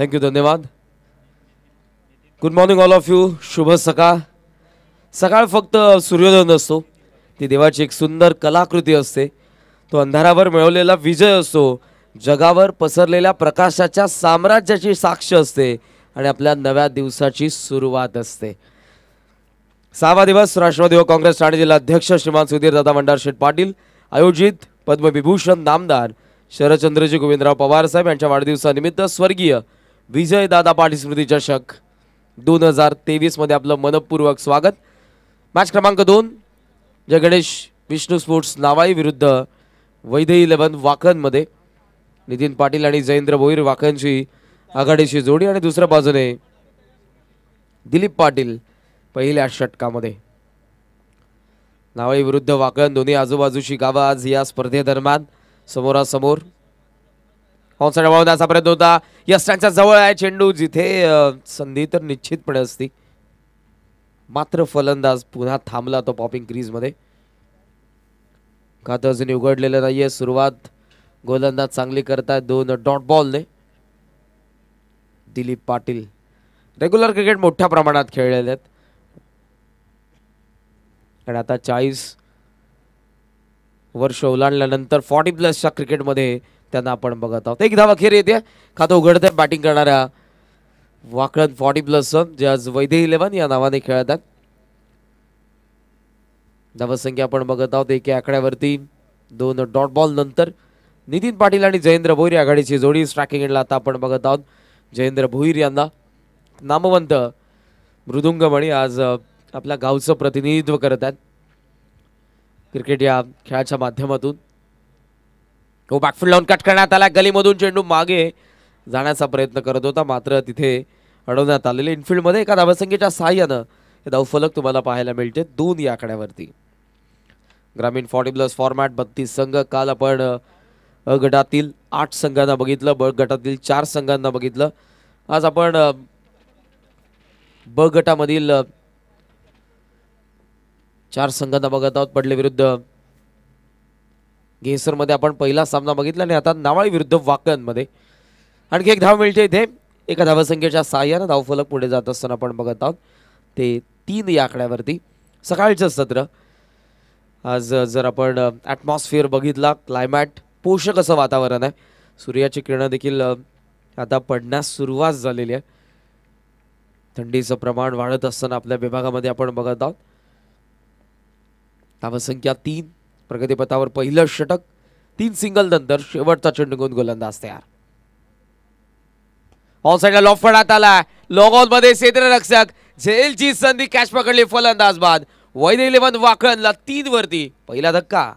thank you धन्यवाद good morning all of you शुभ सकाळ सकाळ फक्त सूर्योदय असतो ती देवाची एक सुंदर कलाकृती असते तो अंधारावर मिळवलेला विजय असतो जगावर पसरलेल्या प्रकाशाच्या साम्राज्याची साक्ष असते आणि आपल्या नव्या दिवसाची सुरुवात असते सहावा दिवस राष्ट्रवादी काँग्रेस ठाणे अध्यक्ष श्रीमान दादा मंडार शेठ पाटील आयोजित पद्मविभूषण नामदार शरदचंद्रजी गोविंदराव पवार साहेब यांच्या वाढदिवसानिमित्त स्वर्गीय विजयदादा पाटील स्मृती चषक दोन हजार तेवीसमध्ये आपलं मनपूर्वक स्वागत मॅच क्रमांक दोन जगणेश विष्णू स्पोर्ट्स नावाई विरुद्ध वैदई इलेव्हन वाकणमध्ये नितीन पाटील आणि जयेंद्र भोईर वाकणची आघाडीची जोडी आणि दुसऱ्या बाजूने दिलीप पाटील पहिल्या षटकामध्ये नावाई विरुद्ध वाकण दोन्ही आजूबाजूची गावं आज या स्पर्धेदरम्यान समोरासमोर पावसाच्या प्रयत्न होता या जवळ आहे चेंडू जिथे संधी तर निश्चितपणे असती मात्र फलंदाज पुन्हा थांबला तो पॉपिंग क्रीजमध्ये खातं अजून उघडलेलं नाहीये सुरुवात गोलंदाज चांगली करतायत दोन डॉट बॉलने दिलीप पाटील रेग्युलर क्रिकेट मोठ्या प्रमाणात खेळलेले आहेत आणि आता चाळीस वर्ष ओलांडल्यानंतर फॉर्टी प्लसच्या क्रिकेटमध्ये त्यांना आपण बघत आहोत एक धाव अखेर येते खातं उघडत आहे बॅटिंग करणाऱ्या वाकळण फॉर्टी प्लस सन जे आज वैदे इलेव्हन या नावाने खेळत आहेत धावसंख्या आपण बघत आहोत एके आकड्यावरती दोन डॉट बॉल नंतर नितीन पाटील आणि जयेंद्र भोईर या आघाडीची जोडी स्ट्रॅकिंग आता आपण बघत आहोत जयेंद्र भोईर यांना नामवंत मृदुंगमणी आज आपल्या गावचं प्रतिनिधित्व करत आहेत क्रिकेट या खेळाच्या माध्यमातून तो बॅकफील्ड लावून कट करण्यात आला गलीमधून चेंडू मागे जाण्याचा प्रयत्न करत होता मात्र तिथे अडवण्यात आलेले इनफिल्डमध्ये एका धावसंख्येच्या सहाय्यानं हे धावफलक तुम्हाला पाहायला मिळते दोन या आकड्यावरती ग्रामीण फॉर्टी प्लस फॉर्मॅट बत्तीस संघ काल आपण अ गटातील आठ संघांना बघितलं ब गटातील चार संघांना बघितलं आज आपण ब गटामधील चार संघांना बघत आहोत पडले विरुद्ध गेसरमध्ये आपण पहिला सामना बघितला आणि आता नावाळी विरुद्ध वाकणमध्ये आणखी एक धाव मिळते इथे एका धावसंख्येच्या सहाय्यानं धावफलक पुढे जात असताना आपण बघत आहोत ते तीन या आकड्यावरती सकाळचं सत्र आज जर आपण ॲटमॉस्फिअर बघितला क्लायमॅट पोषक असं वातावरण आहे सूर्याची किरणं देखील आता पडण्यास सुरुवात झालेली आहे थंडीचं प्रमाण वाढत असताना आपल्या विभागामध्ये आपण बघत आहोत धावसंख्या तीन प्रगतीपथावर पहिलं षटक तीन सिंगल नंतर शेवटचा घेऊन गोलंदाज तयार ऑन साईडला लॉफ फडात आला लॉग ऑन मध्ये क्षेत्ररक्षक झेलची संधी कॅश पकडली फलंदाज बाद वैद इलेव्हन वाकळला तीन वरती पहिला धक्का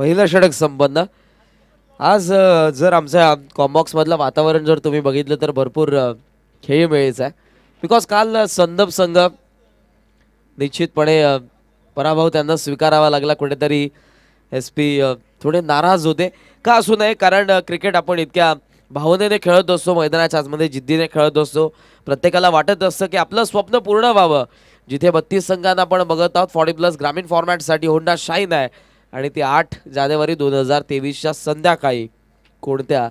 पहिलं षडक संपन्न आज जर आमच्या कॉम्बॉक्समधलं वातावरण जर तुम्ही बघितलं तर भरपूर खेळ मिळायचं आहे बिकॉज काल संदप संघ निश्चितपणे पराभव त्यांना स्वीकारावा लागला कुठेतरी एस पी थोडे नाराज होते का असू नये कारण क्रिकेट आपण इतक्या भावनेने खेळत असतो मैदानाच्या आजमध्ये जिद्दीने खेळत असतो प्रत्येकाला वाटत असतं की आपलं स्वप्न पूर्ण व्हावं जिथे बत्तीस संघांना आपण बघत आहोत फॉर्टी प्लस ग्रामीण फॉर्मॅटसाठी होंडा शाईन आहे आणि ती आठ जानेवारी दोन हजार तेवीसच्या संध्याकाळी कोणत्या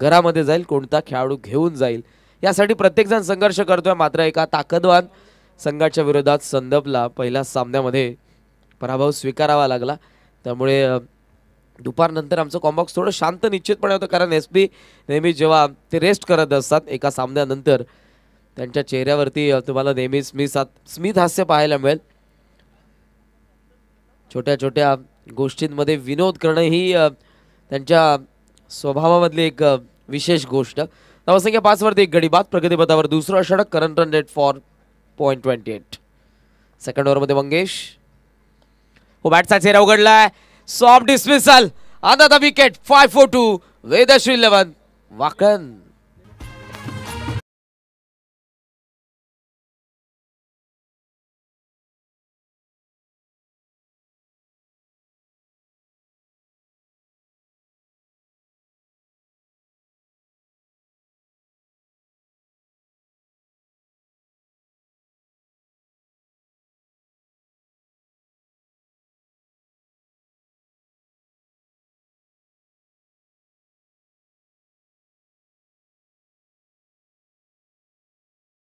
घरामध्ये जाईल कोणता खेळाडू घेऊन जाईल यासाठी प्रत्येकजण संघर्ष करतोय मात्र एका ताकदवान संघाच्या विरोधात संदपला पहिल्या सामन्यामध्ये पराभव स्वीकारावा लागला त्यामुळे दुपारनंतर आमचं कॉम्बॉक्स थोडं शांत निश्चितपणे होतं कारण एस पी नेहमी जेव्हा ते रेस्ट करत असतात एका सामन्यानंतर त्यांच्या चेहऱ्यावरती तुम्हाला नेहमी स्मित स्मित हास्य पाहायला मिळेल छोट्या छोट्या गोष्टींमध्ये विनोद करणं ही त्यांच्या स्वभावामधली एक विशेष गोष्ट नवसंख्या पाचवरती एक गडी बाद प्रगतीपथावर दुसरा षटक current run rate four point twenty eight second ओव्हरमध्ये मंगेश हो बॅटचा चेहरा उघडलाय सॉफ्ट डिस्मिसल आता wicket five four two Ved Shri eleven Wakan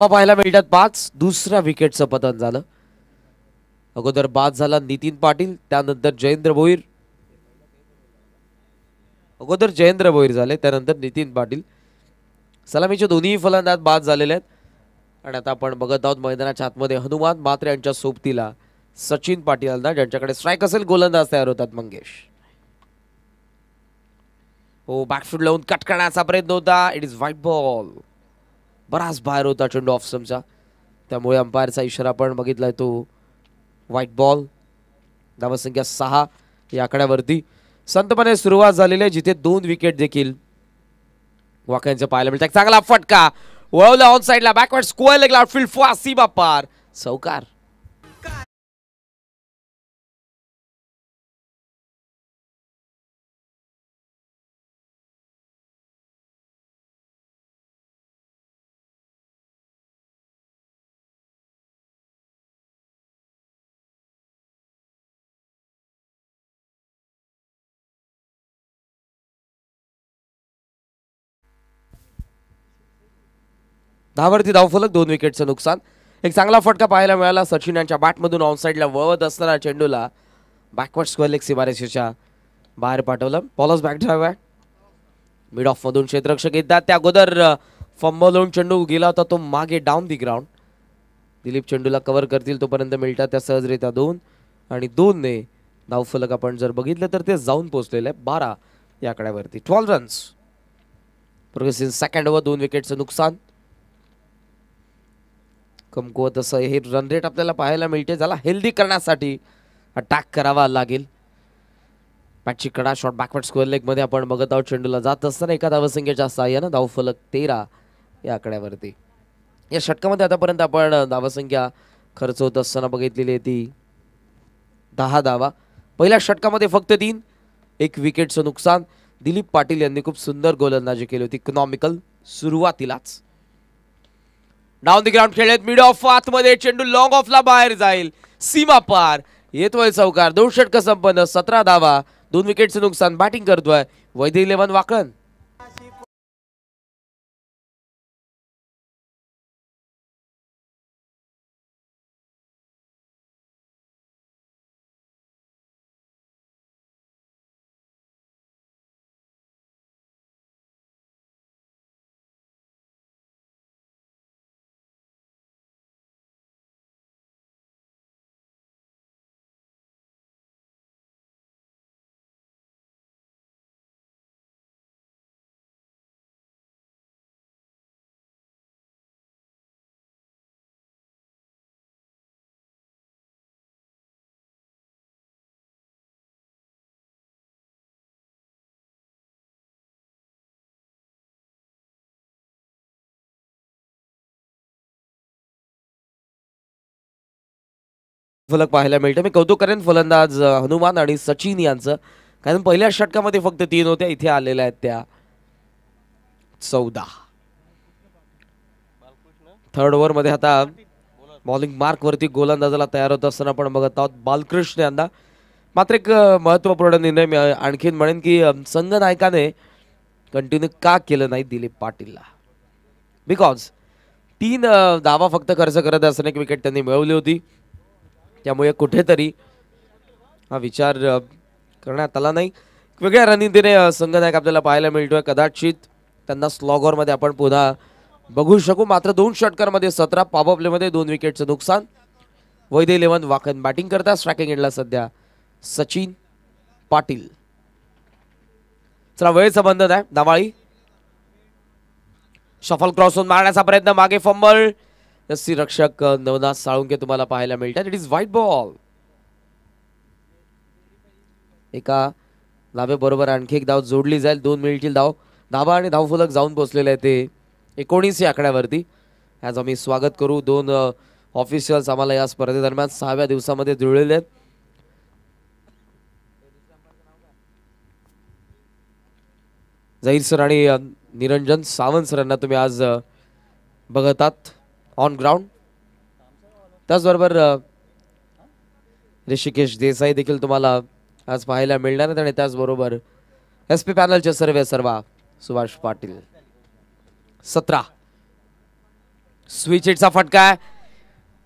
पाहायला मिळतात पाच दुसऱ्या विकेटचं पतन झालं अगोदर बाद झाला नितीन पाटील त्यानंतर जयेंद्र भोईर अगोदर जयेंद्र भोईर झाले त्यानंतर नितीन पाटील सलामीचे दोन्ही फलंदाज बाद झालेले आहेत आणि आता आपण बघत आहोत मैदानाच्या आतमध्ये हनुमान मात्र यांच्या सोबतीला सचिन पाटील ज्यांच्याकडे स्ट्राईक असेल गोलंदाज तयार होतात मंगेश हो बॅकफूट लावून करण्याचा प्रयत्न होता इट इज व्हाईट बॉल बराच बाहेर होता चेंडू ऑफ त्यामुळे अंपायरचा इशारा पण बघितलाय तो व्हाईट बॉल धावसंख्या सहा या आकड्यावरती संतपणे सुरुवात झालेली आहे जिथे दोन विकेट देखील वाक्यांचं पाहायला मिळतं चांगला फटका वळवला ऑन साईडला बॅकवर्ड स्कोअर लागला फॉर सी बापार सौकार धावरती धावफलक दोन विकेटचं नुकसान एक चांगला फटका पाहायला मिळाला सचिन यांच्या बॅटमधून ऑनसाईडला वळवत असताना चेंडूला बॅकवर्ड स्क्वेअर लेग सीमारेषेच्या बाहेर पाठवलं पॉलस बॅक ड्राईव्ह आहे मिड ऑफमधून क्षेत्रक्षक येतात त्या अगोदर फंबलवून चेंडू गेला होता तो मागे डाऊन दी ग्राउंड दिलीप चेंडूला कव्हर करतील तोपर्यंत मिळतात त्या सहजरित्या दोन आणि दोनने धावफलक आपण जर बघितलं तर ते जाऊन पोचलेलं आहे बारा या twelve runs progressing second over दोन विकेटचं नुकसान कमकुवत असं हे रन रेट आपल्याला पाहायला मिळते ज्याला हेल्दी करण्यासाठी अटॅक करावा लागेल मॅचची कडा शॉट बॅकवर्ड स्क्वेअर लेगमध्ये आपण बघत आहोत चेंडूला जात असताना एका धावसंख्येच्या सहाय्यानं धावफलक तेरा या आकड्यावरती या षटकामध्ये आतापर्यंत आपण धावसंख्या खर्च होत असताना बघितलेली आहे ती दहा धावा पहिल्या षटकामध्ये फक्त तीन एक विकेटचं नुकसान दिलीप पाटील यांनी खूप सुंदर गोलंदाजी केली होती इकॉनॉमिकल सुरुवातीलाच डाऊन द ग्राउंड खेळलेत मिड ऑफ आतमध्ये चेंडू लॉंग ऑफला बाहेर जाईल सीमा पार येतोय चौकार दोन षटक संपन्न सतरा धावा दोन विकेटचं नुकसान बॅटिंग करतोय वैदिक लेवन वाकळण फलक पाहायला मिळतं मी कौतुक करेन फलंदाज हनुमान आणि सचिन यांचं कारण पहिल्या षटकामध्ये फक्त तीन होत्या इथे आलेल्या आहेत त्या चौदा थर्ड ओव्हर मध्ये आता बॉलिंग वरती गोलंदाजाला तयार होत असताना आपण बघत आहोत बालकृष्ण यांना मात्र एक महत्वपूर्ण निर्णय मी आणखीन म्हणेन की नायकाने कंटिन्यू का केलं नाही दिलीप पाटीलला बिकॉज तीन दावा फक्त खर्च करत असताना एक विकेट त्यांनी मिळवली होती त्यामुळे कुठेतरी हा विचार करण्यात आला नाही वेगळ्या रणनीतीने संघनायक आपल्याला पाहायला मिळतोय कदाचित त्यांना स्लॉग मध्ये आपण पुन्हा बघू शकू मात्र दोन षटकरमध्ये सतरा पॉप मध्ये दोन विकेटचं नुकसान वैद्य इलेव्हन वाकन बॅटिंग करता स्ट्रायकिंग इंडला सध्या सचिन पाटील चला वेळेचं बंधन आहे दवाळी शफल क्रॉस होऊन मारण्याचा प्रयत्न मागे फंबल रक्षक नवनाथ साळुंके तुम्हाला पाहायला मिळतात इट इज व्हाईट बॉल एका धाबेबरोबर आणखी एक धाव जोडली जाईल दोन मिनिटची धाव दाबा आणि धावफुलक जाऊन पोहोचलेले आहे ते एकोणीस या आकड्यावरती आज आम्ही स्वागत करू दोन ऑफिशियल्स आम्हाला या स्पर्धेदरम्यान सहाव्या दिवसामध्ये जुळलेले आहेत जहीर सर आणि निरंजन सावंत सरांना तुम्ही आज बघतात ऑन ग्राउंड त्याचबरोबर ऋषिकेश देसाई देखील तुम्हाला आज पाहायला मिळणार आहेत आणि त्याचबरोबर एस पी पॅनलचे सर्वे सर्वा सुभाष पाटील सतरा स्विचेटचा फटका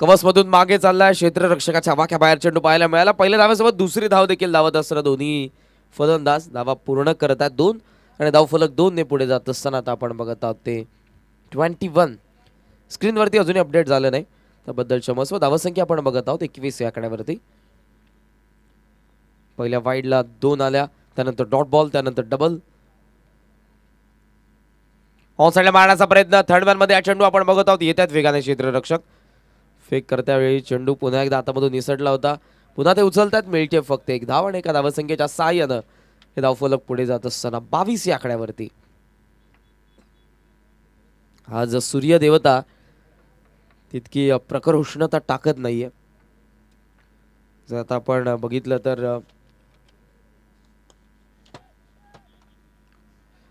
कवसमधून मागे चाललाय क्षेत्ररक्षकाच्या माख्या बाहेर चेंडू पाहायला मिळाला पहिल्या धाव्यासोबत दुसरी धाव देखील धावत असताना दोन्ही फलंदाज धावा पूर्ण करत आहेत दोन आणि धाव फलक दोनने पुढे जात असताना आपण बघत आहोत ते ट्वेंटी वन स्क्रीनवरती अजूनही अपडेट झालं नाही त्याबद्दल क्षमस्व धावसंख्या आपण बघत आहोत एकवीस या आकड्यावरती पहिल्या वाईडला दोन आल्या त्यानंतर डॉट बॉल त्यानंतर डबल ऑन ऑनसाईडला मारण्याचा प्रयत्न मॅन मध्ये या चेंडू आपण बघत आहोत येतात वेगाने क्षेत्ररक्षक फेक करता वेळी चेंडू पुन्हा एकदा आतामधून निसटला होता पुन्हा ते उचलतात मिळते फक्त एक धाव आणि एका धावसंख्येच्या सहाय्यानं हे धावफलक पुढे जात असताना बावीस या आकड्यावरती हा जो सूर्यदेवता तितकी प्रखर उष्णता टाकत नाही जर आता आपण बघितलं तर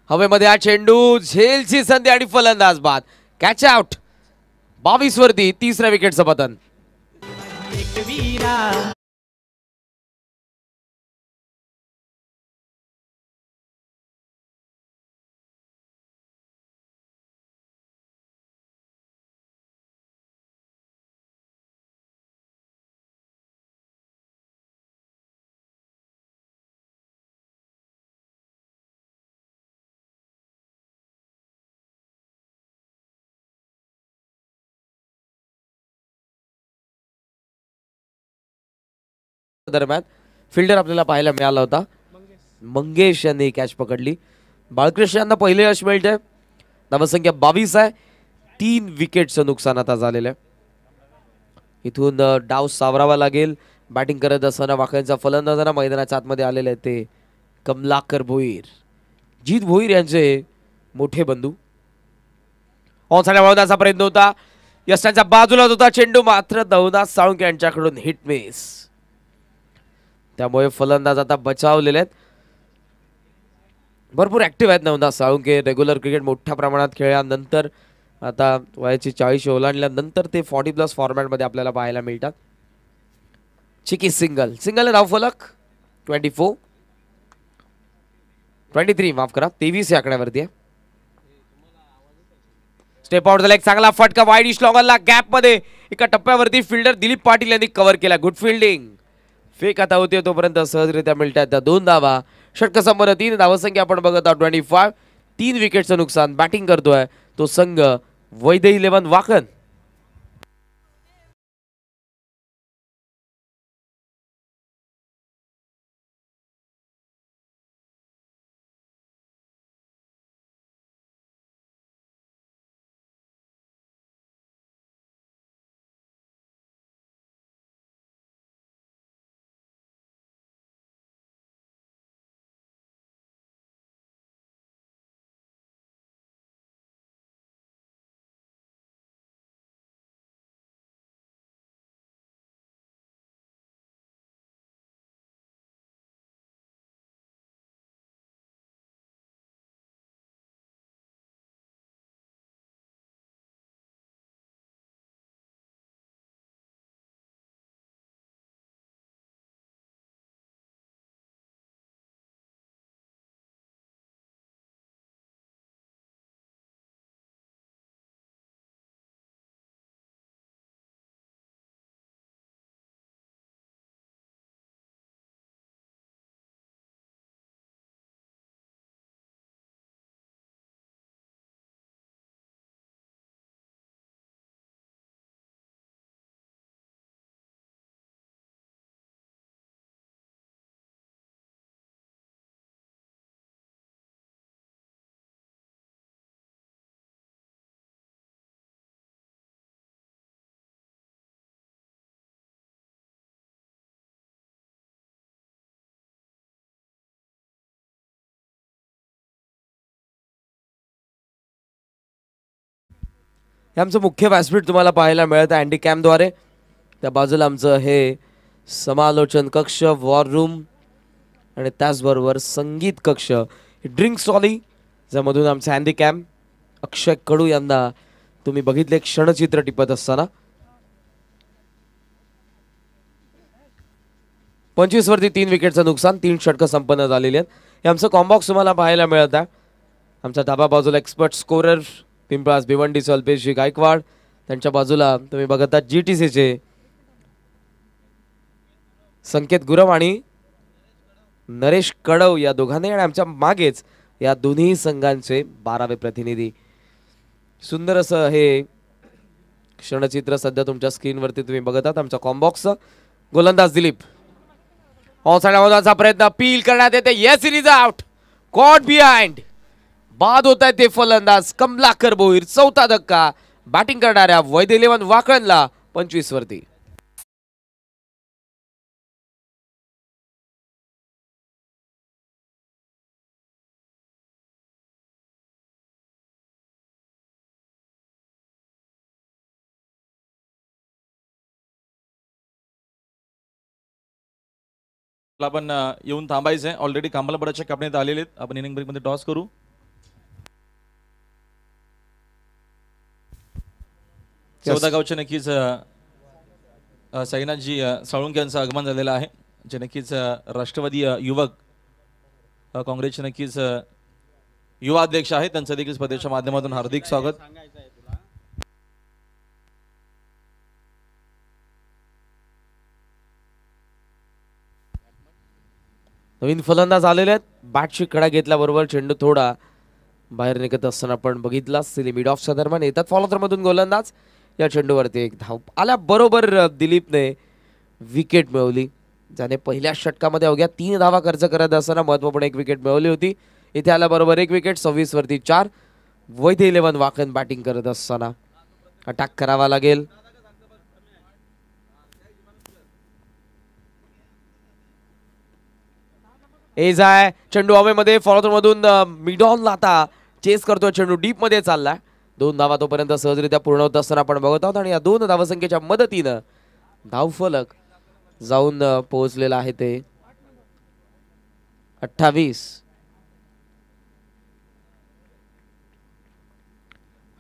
हवेमध्ये हा चेंडू झेलची संधी आणि फलंदाज बाद कॅच आउट बावीस वरती तिसऱ्या विकेटचं पतन दरम्यान फिल्डर आपल्याला पाहायला मिळाला होता मंगेश यांनी कॅच पकडली बाळकृष्ण यांना पहिले यश मिळते धावसंख्या बावीस आहे तीन विकेटचं नुकसान आता झालेलं आहे इथून डाव सावरावा लागेल बॅटिंग करत असताना वाकड्यांचा फलंदाजाना मैदानाच्या आतमध्ये आलेले आहेत ते कमलाकर भोईर जीत भोईर यांचे मोठे बंधू ऑन साड्या वळवण्याचा प्रयत्न होता यशांच्या बाजूला होता चेंडू मात्र दौदास साळुंके यांच्याकडून हिट मिस त्यामुळे फलंदाज आता बचावलेले आहेत भरपूर ऍक्टिव्ह आहेत नवंदा साळुंके रेग्युलर क्रिकेट मोठ्या प्रमाणात खेळल्यानंतर आता वयाची चाळीस ओलांडल्यानंतर ते फॉर्टी प्लस फॉर्मॅटमध्ये आपल्याला पाहायला मिळतात चिकी सिंगल सिंगल राव फलक ट्वेंटी फोर ट्वेंटी थ्री माफ करा तेवीस या आकड्यावरती आहे स्टेप आउट झाला एक चांगला फटका वाईड इश गॅप गॅपमध्ये एका टप्प्यावरती फिल्डर दिलीप पाटील यांनी कव्हर केला गुड फिल्डिंग फेक आता होते तोपर्यंत सहजरित्या मिळतात त्या दोन धावा षटक तीन तीन धावसंख्या आपण बघत आहोत ट्वेंटी फाईव्ह तीन विकेटचं नुकसान बॅटिंग करतोय तो संघ वैद्य इलेव्हन वाकन हे आमचं मुख्य व्यासपीठ तुम्हाला पाहायला मिळतं अँडी कॅम्पद्वारे त्या बाजूला आमचं हे समालोचन कक्ष वॉर रूम आणि त्याचबरोबर संगीत कक्ष ड्रिंक स्टॉली ज्यामधून आमचं हँडी कॅम्प अक्षय कडू यांना तुम्ही बघितले क्षणचित्र टिपत असताना पंचवीस वरती तीन विकेटचं नुकसान तीन षटकं संपन्न झालेली आहेत हे आमचं कॉम्बॉक्स तुम्हाला पाहायला मिळत आहे आमचा डाबा बाजूला एक्सपर्ट स्कोरर पिंपळास भिवंडी सल्पेशी गायकवाड त्यांच्या बाजूला तुम्ही बघत आहात जी टी सीचे संकेत गुरव आणि नरेश कडव या दोघांनी आणि आमच्या मागेच या दोन्ही संघांचे बारावे प्रतिनिधी सुंदर असं हे क्षणचित्र सध्या तुमच्या स्क्रीनवरती तुम्ही बघत आहात आमच्या कॉम्बॉक्स गोलंदाज दिलीप ऑनसाईड आवाजाचा प्रयत्न अपील करण्यात येते या इज आउट कॉट बिहाइंड बाद होत आहे ते फलंदाज कमलाकर बोईर चौथा धक्का बॅटिंग करणाऱ्या वैद्य लेवन वाकणला पंचवीस वरती आपण येऊन थांबायचं आहे ऑलरेडी कामाला बराचशा आलेले आहेत आपण इनिंग मध्ये टॉस करू चौदा गावच्या नक्कीच साईनाथजी साळुंके यांचं आगमन झालेलं आहे जे नक्कीच राष्ट्रवादी युवक काँग्रेसचे नक्कीच युवा अध्यक्ष आहेत त्यांचं देखील स्पर्धेच्या माध्यमातून हार्दिक स्वागत नवीन फलंदाज आलेले आहेत बॅटशी कडा घेतल्याबरोबर चेंडू थोडा बाहेर निघत असताना आपण बघितला सिली मिड ऑफच्या दरम्यान येतात मधून गोलंदाज या चेंडूवरती एक धाव आल्या बरोबर दिलीपने विकेट मिळवली ज्याने पहिल्या षटकामध्ये अवघ्या तीन धावा खर्च करत असताना महत्वपूर्ण एक विकेट मिळवली होती इथे बरोबर एक विकेट सव्वीसवरती चार वैध इलेव्हन वाकन बॅटिंग करत असताना अटॅक करावा लागेल एज आहे चेंडू हवेमध्ये फॉलोथ्रोमधून मिडॉनला आता चेस करतोय चेंडू डीपमध्ये चाललाय दोन धावा तोपर्यंत सहजरित्या पूर्ण होत असताना आपण बघत आहोत आणि या दोन धावसंख्येच्या मदतीनं धावफलक जाऊन पोहोचलेला आहे ते अठ्ठावीस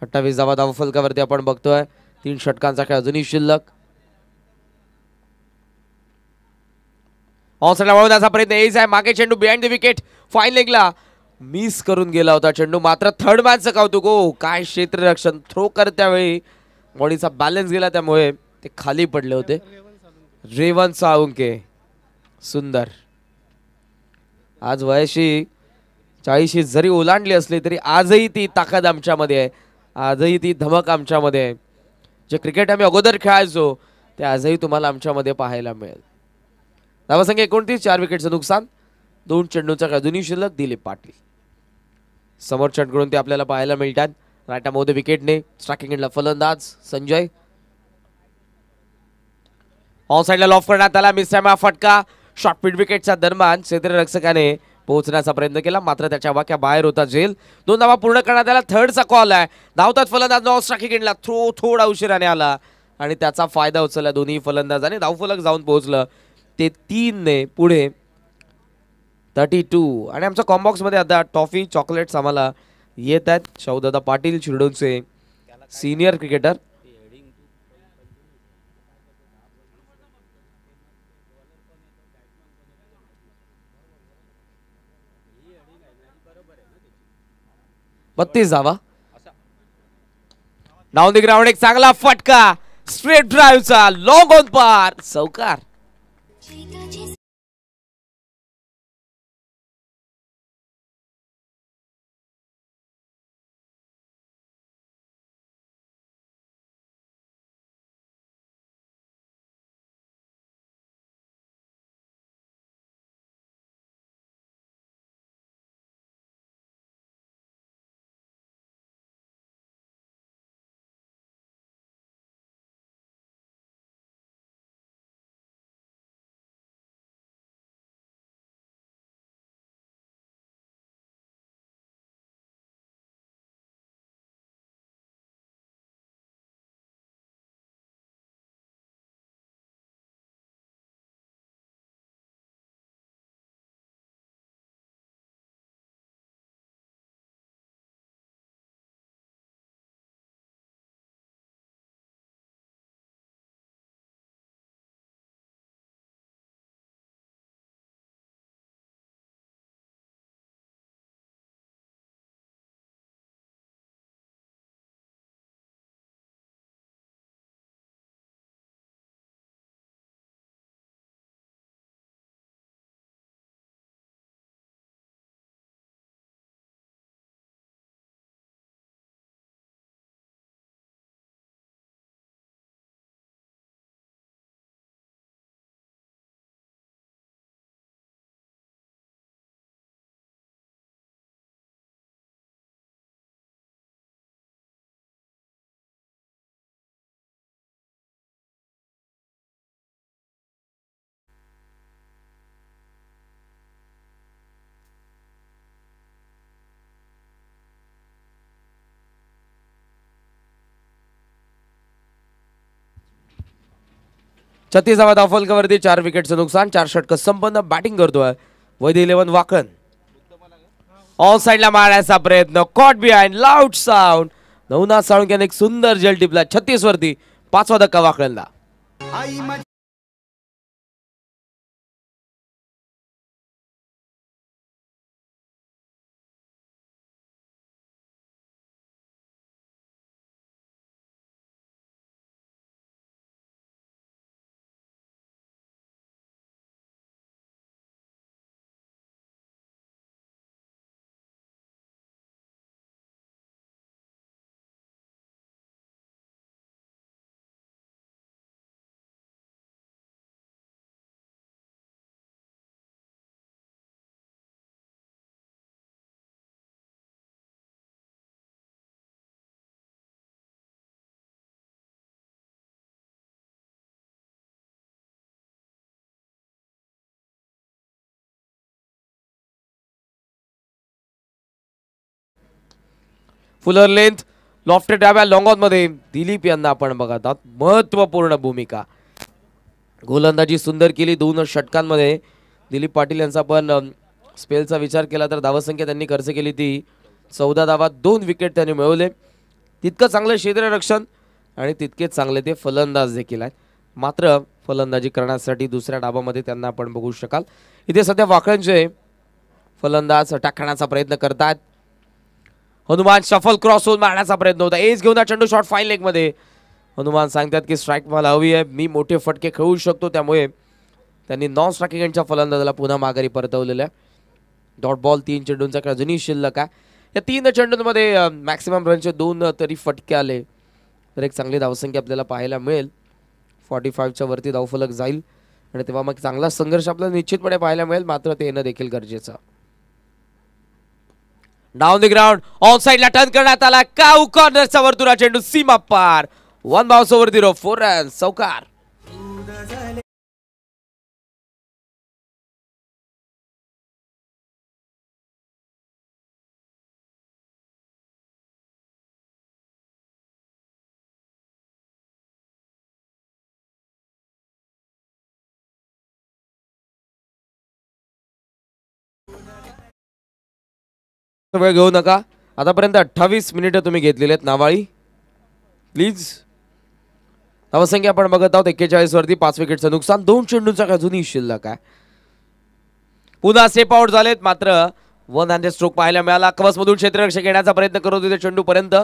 अठ्ठावीस धावा धावफलकावरती आपण बघतोय तीन षटकांचा खेळ अजूनही शिल्लक ऑनसाईडला वळवण्याचा प्रयत्न एज आहे मागे चेंडू बिहाइंड द विकेट फाईन लेगला मिस करून गेला होता चेंडू मात्र थर्ड मॅचचं कावतो गो काय क्षेत्ररक्षण थ्रो करत्या वेळी बॉडीचा बॅलन्स गेला त्यामुळे ते खाली पडले होते रेवन साळुंके सुंदर आज वयाशी चाळीशी जरी ओलांडली असली तरी आजही ती ताकद आमच्यामध्ये आहे आजही ती धमक आमच्यामध्ये आहे जे क्रिकेट आम्ही अगोदर खेळायचो ते आजही तुम्हाला आमच्यामध्ये पाहायला मिळेल धावासंख्या एकोणतीस चार विकेटचं नुकसान दोन चेंडूचा अजूनही शिल्लक दिलीप पाटील समोर चटकडून ते आपल्याला पाहायला मिळतात राटामध्ये विकेटने स्ट्राकिंग इंडला फलंदाज संजय ऑन साईडला लॉफ करण्यात आला मिसॅमा फटका शॉर्टपीट विकेटच्या दरम्यान क्षेत्ररक्षकाने पोहोचण्याचा प्रयत्न केला मात्र त्याच्या वाक्या बाहेर होता जेल दोन धावा पूर्ण करण्यात आला थर्डचा कॉल आहे धावतात फलंदाज नॉन स्ट्राकिंग इंडला थ्रो थोडा उशिराने आला आणि त्याचा फायदा उचलला दोन्ही फलंदाजाने धावफलक जाऊन पोहोचलं ते तीनने पुढे थर्टी टू आणि आमच्या कॉम्बॉक्समध्ये आता टॉफी चॉकलेट्स आम्हाला येत आहेत शाहूदादा पाटील शिरडूनचे सिनियर क्रिकेटर बत्तीस धावा डाऊन दी ग्राउंड एक चांगला फटका स्ट्रेट ड्राईव्हचा लॉंग ऑन पार चौकार छत्तीस धावा वरती चार विकेटचं नुकसान चार षटक संपन्न बॅटिंग करतोय वैध इलेव्हन वाकण ऑल साईडला मारण्याचा प्रयत्न caught behind loud sound Navnath साळुंक्याने एक सुंदर जेल टिपला छत्तीस वरती पाचवा धक्का वाकळला फुलर लेंथ लॉफ्ट डाव्या लॉंगॉनमध्ये दिलीप यांना आपण बघत आहोत महत्वपूर्ण भूमिका गोलंदाजी सुंदर केली दोन षटकांमध्ये दिलीप पाटील यांचा पण स्पेलचा विचार केला तर धावसंख्या त्यांनी खर्च केली ती चौदा धावात दोन विकेट त्यांनी मिळवले तितकं चांगलं क्षेत्ररक्षण आणि तितकेच चांगले ते फलंदाज देखील आहेत मात्र फलंदाजी करण्यासाठी दुसऱ्या डाबामध्ये त्यांना आपण बघू शकाल इथे सध्या वाकळ्यांचे फलंदाज टाकण्याचा प्रयत्न करतात हनुमान शफल क्रॉस होऊन मारण्याचा प्रयत्न होता एज घेऊन चंडू शॉट फाईन लेगमध्ये हनुमान सांगतात की स्ट्राईक मला हवी आहे मी मोठे फटके खेळू शकतो त्यामुळे त्यांनी नॉन स्ट्राईक एंडच्या फलंदाजाला पुन्हा माघारी परतवलेल्या डॉट बॉल तीन चेंडूंचा काय जुनी शिल्लक आहे या तीन चेंडूंमध्ये मॅक्सिमम रनचे दोन तरी फटके आले तर एक चांगली धावसंख्या आपल्याला पाहायला मिळेल फॉर्टी फाईव्हच्या वरती धावफलक जाईल आणि तेव्हा मग चांगला संघर्ष आपल्याला निश्चितपणे पाहायला मिळेल मात्र ते येणं देखील गरजेचं डाऊन द ग्राउंड ऑन ला टर्न करण्यात आला काऊ कॉर्नरचा वर्तुरा चेंडू सीमा पार one bounce over zero four run वेळ घेऊ नका आतापर्यंत अठ्ठावीस मिनिटं तुम्ही घेतलेली आहेत नावाळी प्लीज नावसंख्या आपण बघत आहोत एक्केचाळीस वरती पाच विकेटचं नुकसान दोन चेंडूंचा अजूनही शिल्लक आहे पुन्हा सेप आउट झालेत मात्र वन हँड स्ट्रोक पाहायला मिळाला कवसमधून क्षेत्ररक्षक घेण्याचा प्रयत्न करत होते चेंडूपर्यंत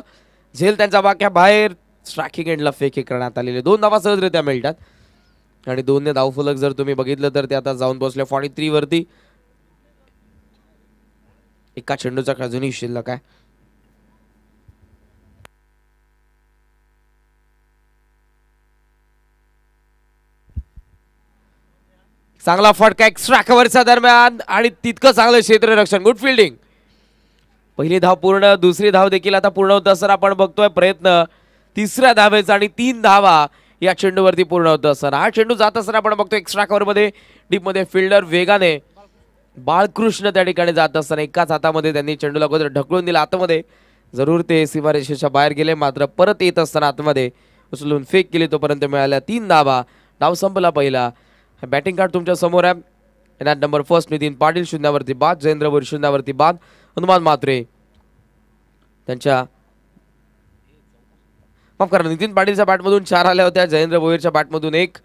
झेल त्यांचा वाक्या बाहेर स्ट्राकिंग एंडला हे करण्यात आलेले दोन धावा सहजरित्या मिळतात आणि दोन्ही धावफुलक जर तुम्ही बघितलं तर ते आता जाऊन बसले फॉर्टी वरती एका चेंडूचा अजूनही शिल्लक आहे चांगला फटका एक्स्ट्रा कव्हरच्या दरम्यान आणि तितकं चांगलं क्षेत्ररक्षण गुड फिल्डिंग पहिली धाव पूर्ण दुसरी धाव देखील आता पूर्ण होत असताना आपण बघतोय प्रयत्न तिसऱ्या धावेचा आणि तीन धावा या चेंडूवरती पूर्ण होत असताना हा चेंडू जात असताना आपण बघतोय एक्स्ट्रा मध्ये डीपमध्ये फिल्डर वेगाने बाळकृष्ण त्या ठिकाणी जात असताना एकाच हातामध्ये त्यांनी चेंडूला अगोदर ढकलून दिला आतमध्ये जरूर ते सीमारेषेच्या बाहेर गेले मात्र परत येत असताना आतमध्ये उचलून फेक केली तोपर्यंत मिळाल्या तीन दाबा डाव संपला पहिला बॅटिंग कार्ड तुमच्या समोर आहे एनॅट नंबर फर्स्ट नितीन पाटील शून्यावरती बाद जयेंद्र बोरी शून्यावरती बाद हनुमान मात्रे त्यांच्या माफ करा नितीन पाटीलच्या बॅटमधून चार आल्या होत्या जयेंद्र भोईरच्या बॅटमधून एक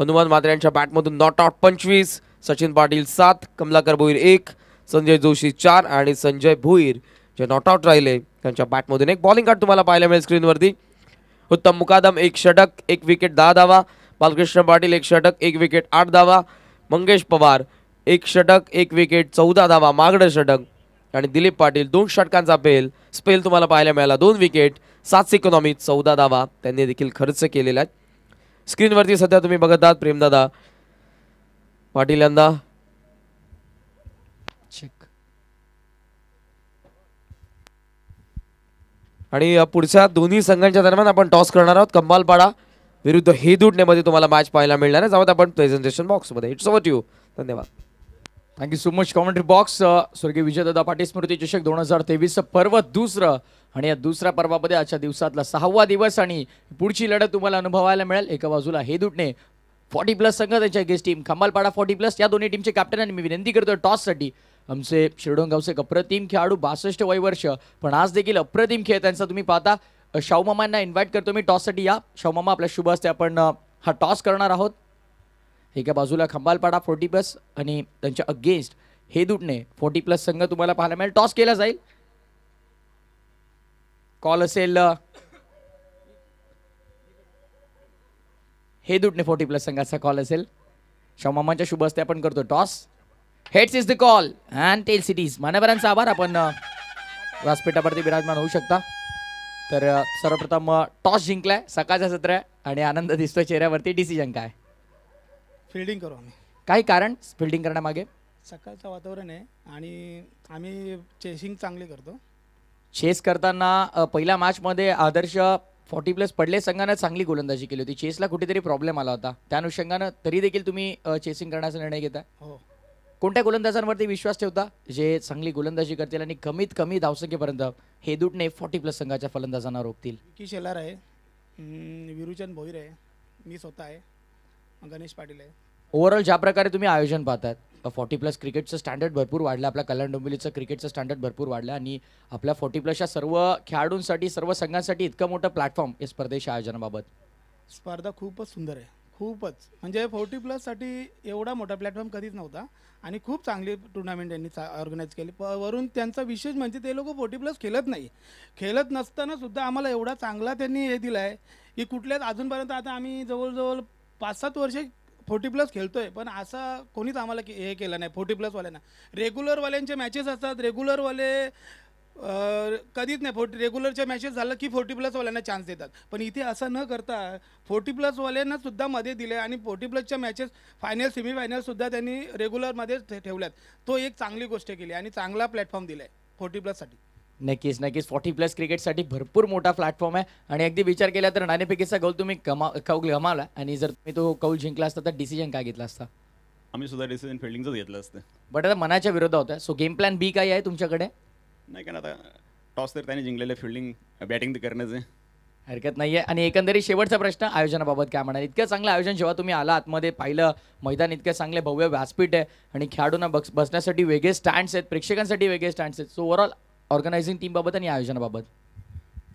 हनुमान मात्र यांच्या बॅटमधून नॉट आउट पंचवीस सचिन पाटील सात कमलाकर भोईर एक संजय जोशी चार आणि संजय भोईर जे नॉट आउट राहिले त्यांच्या बॅटमधून एक बॉलिंग कार्ड तुम्हाला पाहायला मिळेल स्क्रीनवरती उत्तम मुकादम एक षटक एक विकेट दहा धावा बालकृष्ण पाटील एक षटक एक विकेट आठ धावा मंगेश पवार एक षटक एक विकेट चौदा धावा मागडं षटक आणि दिलीप पाटील दोन षटकांचा पेल स्पेल तुम्हाला पाहायला मिळाला दोन विकेट सात इकॉनॉमी चौदा धावा त्यांनी देखील खर्च केलेला आहे स्क्रीनवरती सध्या तुम्ही बघत आहात प्रेमदादा पाटील यांदा आणि पुढच्या दोन्ही संघांच्या दरम्यान आपण टॉस करणार आहोत कंबालपाडा विरुद्ध मध्ये तुम्हाला मॅच पाहायला मिळणार आहे जाऊत आपण प्रेझेंटेशन बॉक्समध्ये इट्स ओवर यू धन्यवाद thank you so much commentary box स्वर्गीय विजयदादा पाटील स्मृती चषक दोन हजार तेवीस पर्व दुसरं आणि या दुसऱ्या पर्वामध्ये आजच्या दिवसातला सहावा दिवस आणि पुढची लढत तुम्हाला अनुभवायला मिळेल एका बाजूला दुटणे फॉर्टी प्लस संघ त्यांच्या against team Khambalpada forty plus या दोन्ही टीमचे कॅप्टन आणि मी विनंती करतो टॉससाठी आमचे शिरडोंगावचे अप्रतिम खेळाडू बासष्ट वय वर्ष पण आज देखील अप्रतिम खेळ त्यांचा तुम्ही पाहता शाहूमामांना इन्व्हाइट करतो मी टॉससाठी या शाहूमामा आपल्या शुभ असते आपण हा टॉस करणार आहोत एका बाजूला खंबालपाडा फोर्टी प्लस आणि त्यांच्या अगेन्स्ट हे दुटणे फोर्टी प्लस संघ तुम्हाला पाहायला मिळेल टॉस केला जाईल कॉल असेल हे दुटणे फोर्टी प्लस संघाचा कॉल असेल शमामांच्या शुभ हस्ते आपण करतो toss heads is the call and tail सिटीज मान्यवरांचा आभार आपण व्यासपीठावरती विराजमान होऊ शकता तर सर्वप्रथम टॉस जिंकलाय सकाळचा सत्र आहे आणि आनंद दिसतोय चेहऱ्यावरती डिसिजन काय फिल्डिंग करू आम्ही काही कारण फिल्डिंग करण्यामागे सकाळचं वातावरण आहे आणि आम्ही चेसिंग चांगली करतो चेस करताना पहिल्या मॅचमध्ये आदर्श फॉर्टी प्लस पडले संघानं चांगली गोलंदाजी केली होती चेसला कुठेतरी प्रॉब्लेम आला होता त्या अनुषंगानं तरी देखील तुम्ही चेसिंग करण्याचा निर्णय घेता हो कोणत्या गोलंदाजांवरती विश्वास ठेवता जे चांगली गोलंदाजी करतील आणि कमीत कमी धावसंख्येपर्यंत दुटणे फॉर्टी प्लस संघाच्या फलंदाजांना रोखतील की शेलार आहे विरुचंद भोईर आहे मी स्वतः आहे गणेश पाटील आहे ओव्हरऑल ज्या प्रकारे तुम्ही आयोजन पाहतात फॉर्टी प्लस क्रिकेटचं स्टँडर्ड भरपूर वाढलं आपल्या कल्याण डोंबिवलीचं क्रिकेटचं स्टँडर्ड भरपूर वाढलं आणि आपल्या फॉर्टी प्लसच्या सर्व खेळाडूंसाठी सर्व संघांसाठी इतकं मोठं प्लॅटफॉर्म या स्पर्धेच्या आयोजनाबाबत स्पर्धा खूपच सुंदर आहे खूपच म्हणजे फोर्टी प्लससाठी एवढा मोठा प्लॅटफॉर्म कधीच नव्हता आणि खूप चांगली टुर्नामेंट त्यांनी चा ऑर्गनाईज केली वरून त्यांचा विशेष म्हणजे ते लोक फोर्टी प्लस खेळत नाही खेळत नसताना सुद्धा आम्हाला एवढा चांगला त्यांनी हे दिला आहे की कुठल्याच अजूनपर्यंत आता आम्ही जवळजवळ पाच सात वर्षे फोर्टी प्लस खेळतोय पण असं कोणीच आम्हाला के- हे केलं नाही फोर्टी प्लसवाल्यांना रेग्युलरवाल्यांचे मॅचेस असतात रेग्युलरवाले कधीच नाही फोर्टी रेग्युलरच्या मॅचेस झालं की फोर्टी प्लसवाल्यांना चान्स देतात पण इथे असं न करता फोर्टी प्लसवाल्यांनासुद्धा सुद्धा मध्ये दिले आणि फोर्टी प्लसच्या मॅचेस फायनल सेमीफायनलसुद्धा सुद्धा त्यांनी रेग्युलरमध्येच ठेवल्यात तो एक चांगली गोष्ट केली आणि चांगला प्लॅटफॉर्म दिला आहे फोर्टी प्लससाठी नक्कीच नक्कीच फॉर्टी प्लस क्रिकेटसाठी भरपूर मोठा प्लॅटफॉर्म आहे आणि अगदी विचार केला तर नाणेपिकेचा कौल तुम्ही कमा कौल गमावला आणि जर तुम्ही तो कौल जिंकला असता तर डिसिजन काय घेतला असता आम्ही सुद्धा डिसिजन फिल्डिंगच घेतलं असतं बट आता मनाच्या विरोधात होत्या सो गेम प्लॅन बी काय आहे तुमच्याकडे नाही कारण आता टॉस तर त्याने जिंकलेलं फिल्डिंग बॅटिंग तर आहे हरकत नाही आहे आणि एकंदरीत शेवटचा प्रश्न आयोजनाबाबत काय म्हणाल इतकं चांगलं आयोजन जेव्हा तुम्ही आला आतमध्ये पाहिलं मैदान इतकं चांगले भव्य व्यासपीठ आहे आणि खेळाडूंना बस बसण्यासाठी वेगळे स्टँड्स आहेत प्रेक्षकांसाठी वेगळे स्टँड्स आहेत सो ओव्हरऑल ऑर्गनायझिंग टीमबाबत आणि आयोजनाबाबत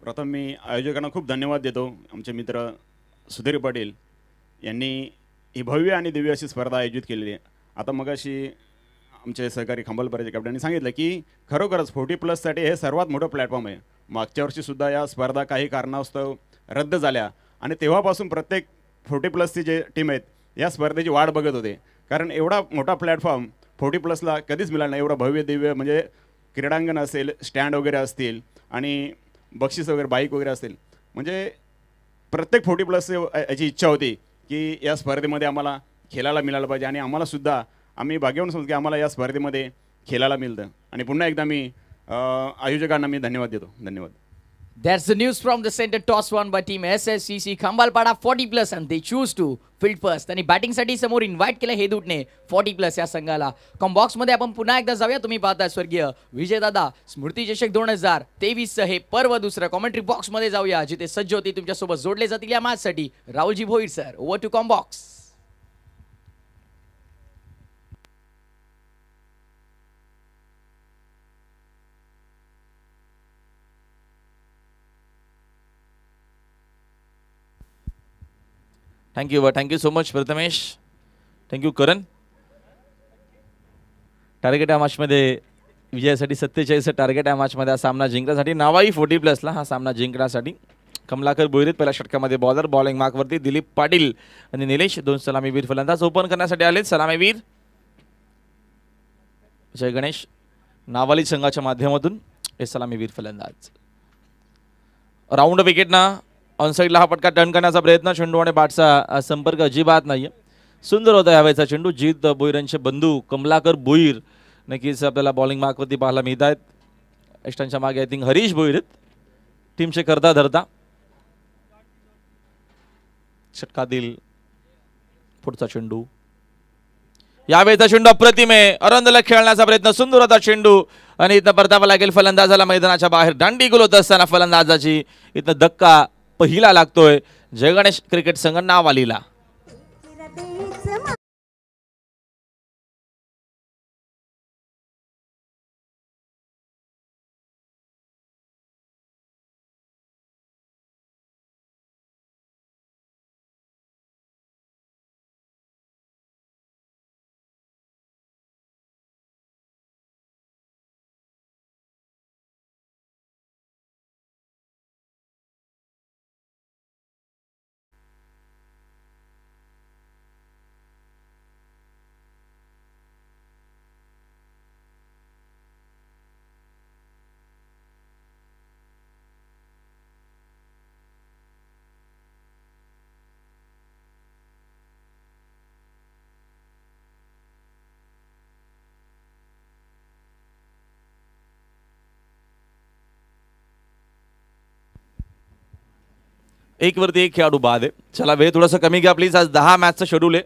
प्रथम मी आयोजकांना खूप धन्यवाद देतो आमचे मित्र सुधीर पाटील यांनी ही भव्य आणि दिव्य अशी स्पर्धा आयोजित केलेली आहे आता मग अशी आमचे सहकारी खांबलपराचे कॅप्टनने सांगितलं की खरोखरच फोर्टी प्लससाठी हे सर्वात मोठं प्लॅटफॉर्म आहे मागच्या वर्षीसुद्धा या स्पर्धा काही कारणास्तव रद्द झाल्या आणि तेव्हापासून प्रत्येक फोर्टी प्लसची जे टीम आहेत या स्पर्धेची वाट बघत होते कारण एवढा मोठा प्लॅटफॉर्म फोर्टी प्लसला कधीच मिळाला नाही एवढा भव्य दिव्य म्हणजे क्रीडांगण असेल स्टँड वगैरे असतील आणि बक्षीस वगैरे बाईक वगैरे असतील म्हणजे प्रत्येक फोर्टी प्लस याची इच्छा होती की या स्पर्धेमध्ये आम्हाला खेळायला मिळालं पाहिजे आणि आम्हालासुद्धा आम्ही भाग्यवान समजू की आम्हाला या स्पर्धेमध्ये खेळायला मिळतं आणि पुन्हा एकदा मी आयोजकांना मी धन्यवाद देतो धन्यवाद That's from the centre toss won toss won S team C Khambalpada 40 plus and they choose to field first आणि बॅटिंगसाठी समोर इन्व्हाइट केलं दुटने फोर्टी प्लस या संघाला मध्ये आपण पुन्हा एकदा जाऊया तुम्ही पाहताय स्वर्गीय विजयदादा स्मृती चषक दोन हजार च हे पर्व दुसरं कॉमेंट्री बॉक्समध्ये जाऊया जिथे सज्ज होती तुमच्यासोबत जोडले जातील या मॅचसाठी Rahulji Bhoir sir over to com box thank you thank thank you so much Prathamesh thank you Karan target या मॅचमध्ये विजयासाठी सत्तेचाळीस टार्गेट या मॅचमध्ये हा सामना जिंकण्यासाठी नावाई फोर्टी प्लसला हा सामना जिंकण्यासाठी कमलाकर बोईरीत पहिल्या षटकामध्ये बॉलर बॉलिंग मार्कवरती दिलीप पाटील आणि निलेश दोन सलामीवीर फलंदाज ओपन करण्यासाठी आले सलामीवीर जय गणेश नावाली संघाच्या माध्यमातून हे सलामीवीर फलंदाज राऊंड विकेटना ऑनसाईडला हा फटका टर्न करण्याचा प्रयत्न चेंडू आणि बाटचा संपर्क अजिबात नाही सुंदर होता यावेळेचा चेंडू जीत बोईरांचे बंधू कमलाकर बोईर नक्कीच आपल्याला बॉलिंग मार्कवरती पाहायला मिळत आहेत एक्स्टांच्या मागे आय थिंक हरीश बोईर टीमचे करता धरता षटकातील पुढचा चेंडू यावेळेचा चेंडू अप्रतिम आहे अरंदला खेळण्याचा प्रयत्न सुंदर होता चेंडू आणि इथं परतावा लागेल फलंदाजाला मैदानाच्या बाहेर दांडी गुल असताना फलंदाजाची इथं धक्का पहिला लागतोय जयगणेश क्रिकेट संघ नावालीला एक वरती एक खेळाडू बाद आहे चला वेळ थोडासा कमी घ्या प्लीज आज दहा मॅचचं शेड्यूल आहे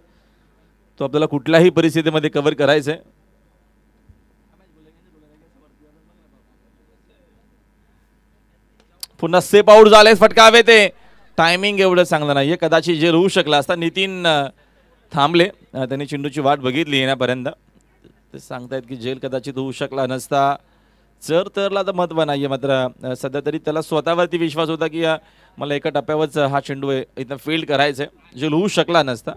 तो आपल्याला कुठल्याही परिस्थितीमध्ये कव्हर करायचं पुन्हा सेप आऊट झालेस फटकावे ते टायमिंग एवढं चांगलं नाहीये कदाचित जे होऊ शकला असता नितीन थांबले त्यांनी चेंडूची वाट बघितली येण्यापर्यंत ते सांगतायत की जेल कदाचित होऊ शकला नसता चर तरला तर महत्त्व नाही आहे मात्र सध्या तरी त्याला स्वतःवरती विश्वास होता की मला एका टप्प्यावरच हा चेंडू इथं फील्ड करायचं आहे जे होऊ शकला नसता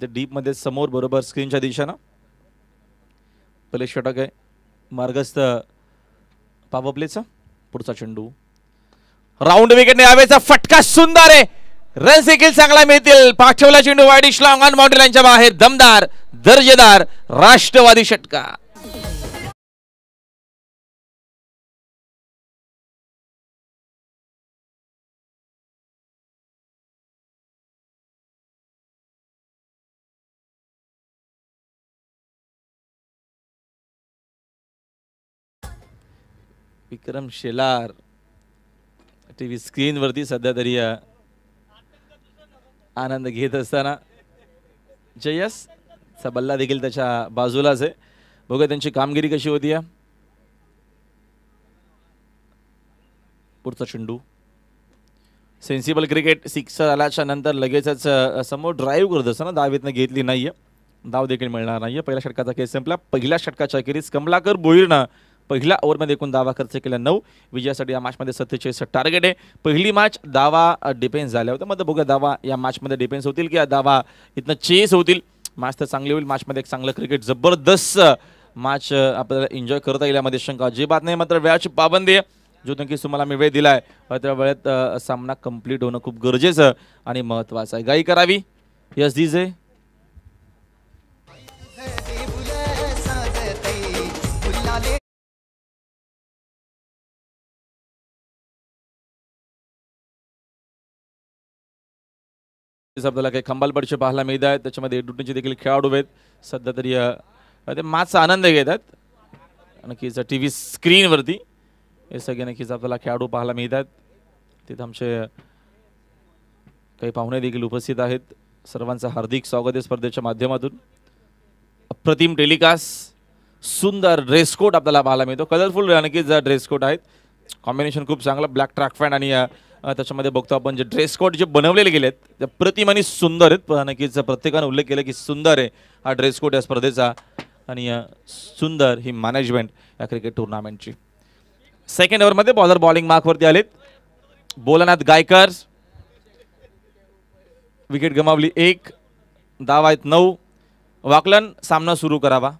ते डीपमध्ये समोर बरोबर स्क्रीनच्या दिशेनं पहिले षटक आहे मार्गस्थ पावपलेचा पुढचा चेंडू राऊंड विकेट यावेचा फटका सुंदर आहे रन्स देखील चांगला मिळतील पाठवला चेंडू वाडी श्लांग बाउंड्री यांच्या बाहेर दमदार दर्जेदार राष्ट्रवादी षटका विक्रम शेलार टी स्क्रीन स्क्रीनवरती सध्या तरी आनंद घेत असताना जयस बल्ला देखील त्याच्या बाजूलाच आहे बघा त्यांची कामगिरी कशी होती या पुढचा चेंडू सेन्सिबल क्रिकेट सिक्सर आल्याच्या नंतर लगेचच समोर ड्राईव्ह करत असताना दावेतनं घेतली नाहीये दाव देखील मिळणार नाहीये पहिल्या षटकाचा केस संपला पहिल्या षटकाच्या अखेरीस कमलाकर बोईरनं पहिल्या ओव्हरमध्ये एकूण दावा खर्च केला नऊ विजयासाठी या मॅचमध्ये सत्तेचाळीस टार्गेट आहे पहिली मॅच दावा डिफेन्स झाल्या होत्या मग बघा दावा या मॅचमध्ये डिफेन्स होतील की दावा इथनं चेस होतील मॅच तर चांगली होईल मॅचमध्ये एक चांगलं क्रिकेट जबरदस्त मॅच आपल्याला एन्जॉय करता येईल यामध्ये शंका बात नाही मात्र वेळाची पाबंदी आहे जो नक्कीच तुम्हाला मी वेळ दिला आहे त्या वेळेत सामना कम्प्लीट होणं खूप गरजेचं आणि महत्त्वाचं आहे गाई करावी यस दिज आहे आपल्याला काही खंबाल पाहायला मिळत आहेत त्याच्यामध्ये डुटणीचे देखील खेळाडू आहेत सध्या तरी ते माचा आनंद घेतात आहेत नक्कीच टी व्ही स्क्रीनवरती हे सगळे नक्कीच आपल्याला खेळाडू पाहायला मिळत आहेत तिथं आमचे काही पाहुणे देखील उपस्थित आहेत सर्वांचं हार्दिक स्वागत आहे स्पर्धेच्या माध्यमातून अप्रतिम टेलिकास्ट सुंदर ड्रेसकोट आपल्याला पाहायला मिळतो कलरफुल नक्कीच ड्रेसकोट आहेत कॉम्बिनेशन खूप चांगलं ब्लॅक ट्रॅक पॅन्ट आणि त्याच्यामध्ये बघतो आपण जे ड्रेस कोड जे बनवलेले गेले आहेत त्या प्रतिमाने सुंदर आहेत नक्कीच प्रत्येकानं उल्लेख केला की सुंदर आहे हा ड्रेस कोड या स्पर्धेचा आणि सुंदर ही मॅनेजमेंट या क्रिकेट टुर्नामेंटची सेकंड ओव्हरमध्ये बॉलर बॉलिंग मार्कवरती आलेत बोलनाथ गायकर विकेट गमावली एक दाव आहेत नऊ वाकलन सामना सुरू करावा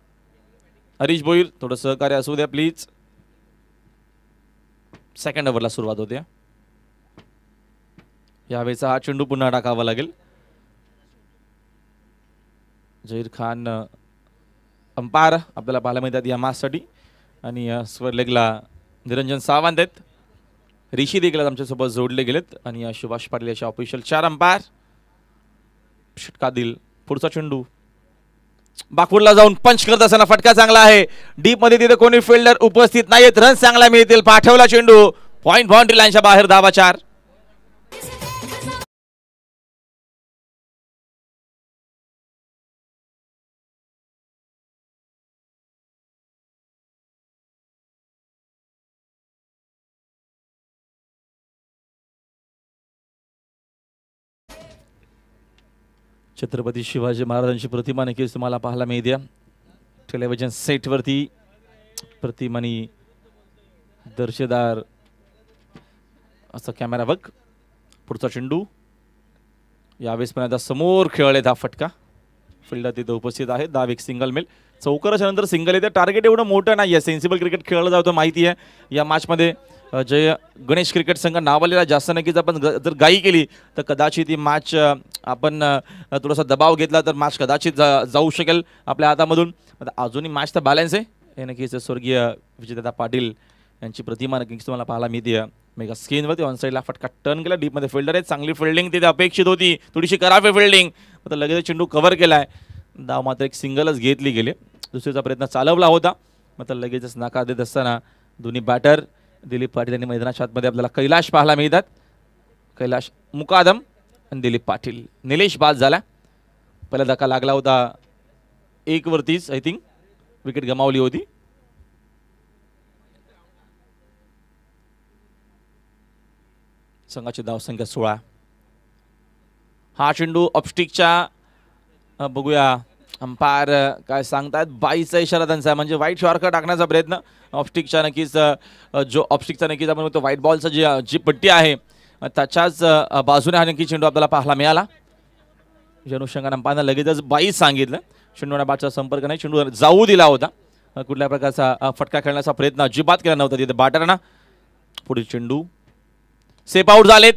हरीश भोईर थोडं सहकार्य असू द्या प्लीज सेकंड ओव्हरला सुरुवात होत्या यावेळेचा हा चेंडू पुन्हा टाकावा लागेल जहीर खान अंपायर आपल्याला पाहायला मिळतात या माससाठी आणि स्वर लेगला निरंजन सावंत आहेत ऋषी देखील आमच्यासोबत जोडले गेलेत आणि या सुभाष पाटील याच्या ऑफिशियल चार अंपायर षटकातील पुढचा चेंडू बाकूरला जाऊन पंच करत असताना फटका चांगला आहे डीप मध्ये तिथे कोणी फिल्डर उपस्थित नाहीत रन चांगला मिळतील पाठवला चेंडू पॉईंट बाउंड्री लाईनच्या बाहेर धावा चार छत्रपती शिवाजी महाराजांची प्रतिमा नक्कीच तुम्हाला पाहायला मिळते टेलिव्हिजन सेटवरती प्रतिमानी दर्शेदार असा कॅमेरा बघ पुढचा चेंडू यावेळेस पण आता समोर खेळले दहा फटका फिल्डात तिथे उपस्थित आहे दहा एक सिंगल मेल चौकाराच्या नंतर सिंगल येते टार्गेट एवढं मोठं नाही आहे सेन्सिबल क्रिकेट खेळलं जातं माहिती आहे या मॅचमध्ये जय गणेश क्रिकेट संघ नावालेला जास्त जर आपण जर गाई केली तर कदाचित ही मॅच आपण थोडासा दबाव घेतला तर मॅच कदाचित जा जाऊ शकेल आपल्या हातामधून अजूनही मॅच तर बॅलन्स आहे हे नक्कीच स्वर्गीय विजेता पाटील यांची प्रतिमा नक्कीच तुम्हाला पाहायला मिळते मेगा स्क्रीनवरती ऑन साईडला फटका टर्न केला डीपमध्ये फिल्डर आहे चांगली फिल्डिंग तिथे अपेक्षित होती थोडीशी करावे फिल्डिंग आता लगेच चेंडू कव्हर केला आहे दाव मात्र एक सिंगलच घेतली गेली दुसरीचा प्रयत्न चालवला होता मात्र लगेचच नकार देत असताना दोन्ही बॅटर दिलीप पाटील यांनी मैदानाच्या आतमध्ये आपल्याला कैलाश पाहायला मिळतात कैलाश मुकादम आणि दिलीप पाटील निलेश बाद झाला पहिला धक्का लागला होता एकवरतीच आय थिंक विकेट गमावली होती संघाची संख्या सोळा हा चेंडू ऑपस्टिकच्या बघूया अंपायर काय सांगतायत बाईचा इशारा त्यांचा म्हणजे व्हाईट शॉर्क टाकण्याचा प्रयत्न ऑप्स्टिकच्या नक्कीच जो ऑप्स्टिकचा नक्कीच आपण बघतो व्हाईट बॉलचा जी जी पट्टी आहे त्याच्याच बाजूने हा नक्की चेंडू आपल्याला पाहायला मिळाला अनुषंगाने अंपायरनं लगेचच बाईच सांगितलं चेंडूना बाटचा संपर्क नाही चेंडू जाऊ दिला होता कुठल्या प्रकारचा फटका खेळण्याचा प्रयत्न अजिबात केला नव्हता तिथे बाटरना पुढे चेंडू सेप आउट झालेत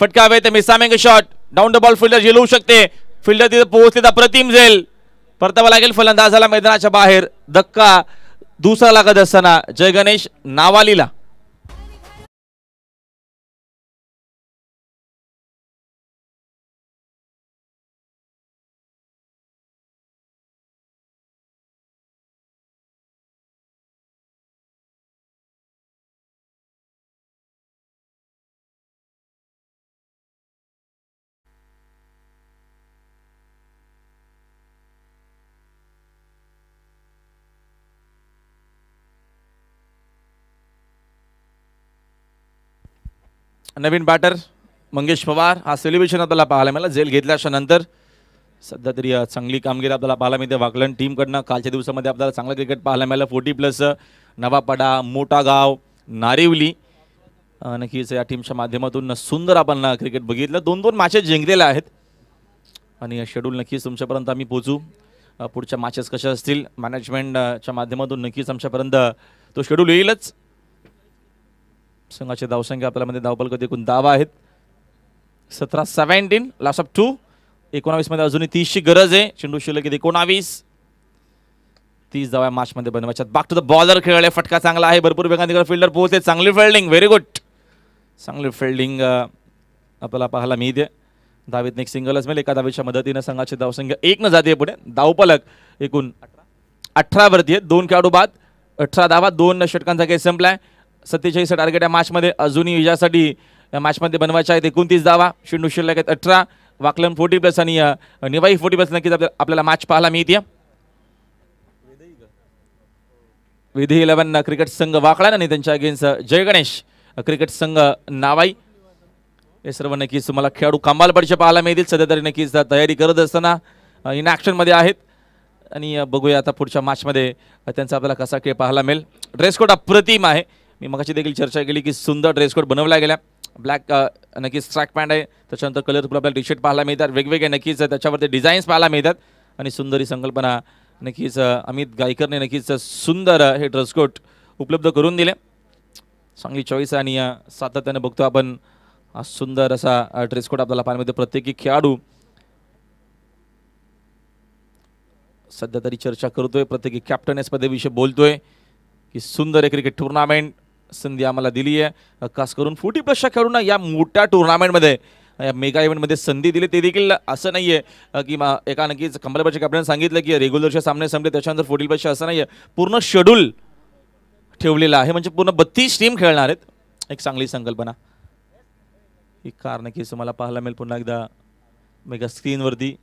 फटका हवे ते मिसामेंग shot down the ball fielder झेलवू शकते फिल्डर तिथे पोहोचले तर प्रतिम झेल परतावा लागेल फलंदाजाला मैदानाच्या बाहेर धक्का दुसरा लागत असताना जयगणेश नावालीला नवीन बॅटर मंगेश पवार हा सेलिब्रेशन आपल्याला पाहायला मिळाला जेल घेतल्याच्या नंतर सध्या तरी चांगली कामगिरी आपल्याला पाहायला मिळते वाकलन टीमकडनं कालच्या दिवसामध्ये आपल्याला चांगलं क्रिकेट पाहायला मिळालं फोर्टी प्लस नवापाडा गाव नारिवली नक्कीच या टीमच्या माध्यमातून सुंदर आपण क्रिकेट बघितलं दोन दोन मॅचेस जिंकलेल्या आहेत आणि शेड्यूल नक्कीच तुमच्यापर्यंत आम्ही पोचू पुढच्या मॅचेस कशा असतील मॅनेजमेंटच्या माध्यमातून नक्कीच आमच्यापर्यंत तो शेड्यूल येईलच संघाची धावसंख्या आपल्यामध्ये कधी एकूण दावा आहेत सतरा सेव्हन्टीन लास्ट ऑफ टू मध्ये अजूनही तीसची गरज आहे चेंडू शिल्लक एकोणावीस तीस धावा मार्चमध्ये बनवायच्यात बाक टू द बॉलर खेळले फटका चांगला आहे भरपूर वेगाने फिल्डर पोहोचते चांगली फिल्डिंग व्हेरी गुड चांगली फिल्डिंग आपल्याला पाहायला मिळते दहावीत एक सिंगलच मिळेल एका दहावीच्या मदतीनं संघाची धावसंख्या एक न जाते पुढे धावपलक एकूण अठरावरती आहे दोन खेळाडू बाद अठरा धावा दोन षटकांचा काही संपलाय सत्तेचाळीस टार्गेट या मॅचमध्ये अजूनही विजयासाठी या मॅचमध्ये बनवायच्या आहेत एकोणतीस दावा शेंडू शिल्लक अठरा वाकलन फोर्टी प्लस आणि निवाई फोर्टी प्लस नक्कीच आपल्याला मॅच पाहायला मिळते विधी इलेव्हन क्रिकेट संघ वाकळा आणि त्यांच्या अगेन्स जय गणेश क्रिकेट संघ नावाई हे सर्व नक्कीच तुम्हाला खेळाडू कांबाल पडचे पाहायला मिळतील सध्या तरी नक्कीच तयारी करत असताना इन ॲक्शनमध्ये आहेत आणि बघूया आता पुढच्या मॅचमध्ये त्यांचा आपल्याला कसा खेळ पाहायला मिळेल ड्रेस अप्रतिम आहे मी मगाशी देखील चर्चा केली की सुंदर ड्रेस कोड बनवला गेला ब्लॅक नक्कीच ट्रॅक पॅन्ट आहे त्याच्यानंतर कलर आपल्याला टी शर्ट पाहायला मिळतात वेगवेगळे नक्कीच त्याच्यावरती डिझाईन्स पाहायला मिळतात आणि सुंदर संकल्पना नक्कीच अमित गायकरने नक्कीच सुंदर हे ड्रेस कोड उपलब्ध करून दिले चांगली चॉईस आणि सातत्याने बघतो आपण हा सुंदर असा ड्रेस कोड आपल्याला पाहायला मिळतो प्रत्येकी खेळाडू सध्या तरी चर्चा करतोय प्रत्येकी कॅप्टन या स्पर्धेविषयी बोलतोय की सुंदर एक क्रिकेट टुर्नामेंट संधी आम्हाला दिली आहे खास करून फोर्टी प्लसच्या खेळून या मोठ्या टुर्नामेंटमध्ये या मेगा इव्हेंटमध्ये संधी दिली ते देखील असं नाही आहे की मा एका नक्कीच कंबलबाच्या कॅप्टन सांगितलं की रेग्युलरचे सामने संपले त्याच्यानंतर फुटी प्लसचे असं नाही आहे पूर्ण शेड्यूल ठेवलेला आहे म्हणजे पूर्ण बत्तीस टीम खेळणार आहेत एक चांगली संकल्पना एक कार नक्कीच मला पाहायला मिळेल पुन्हा एकदा मेगा स्क्रीनवरती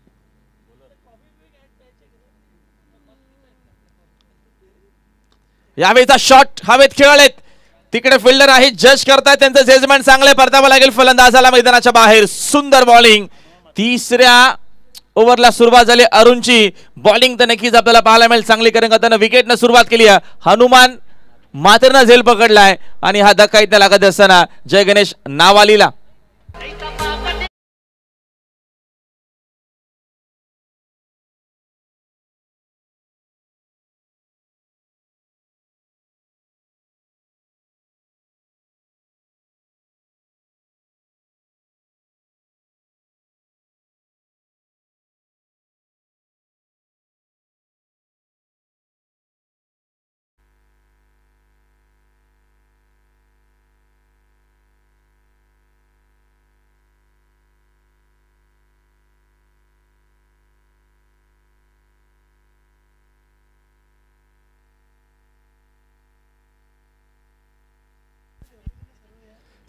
यावेळीचा शॉट हवेत खेळलेत तिकडे फिल्डर आहे जज करतायत त्यांचं जजमेंट चांगले परतावं लागेल फलंदाजाला मैदानाच्या बाहेर सुंदर बॉलिंग तिसऱ्या ओव्हरला सुरुवात झाली अरुणची बॉलिंग तर नक्कीच आपल्याला पाहायला मिळेल चांगली कारण त्यानं विकेटनं सुरुवात केली आहे हनुमान मात्रनं झेल पकडलाय आणि हा धक्का इथं लागत असताना जय गणेश नावालीला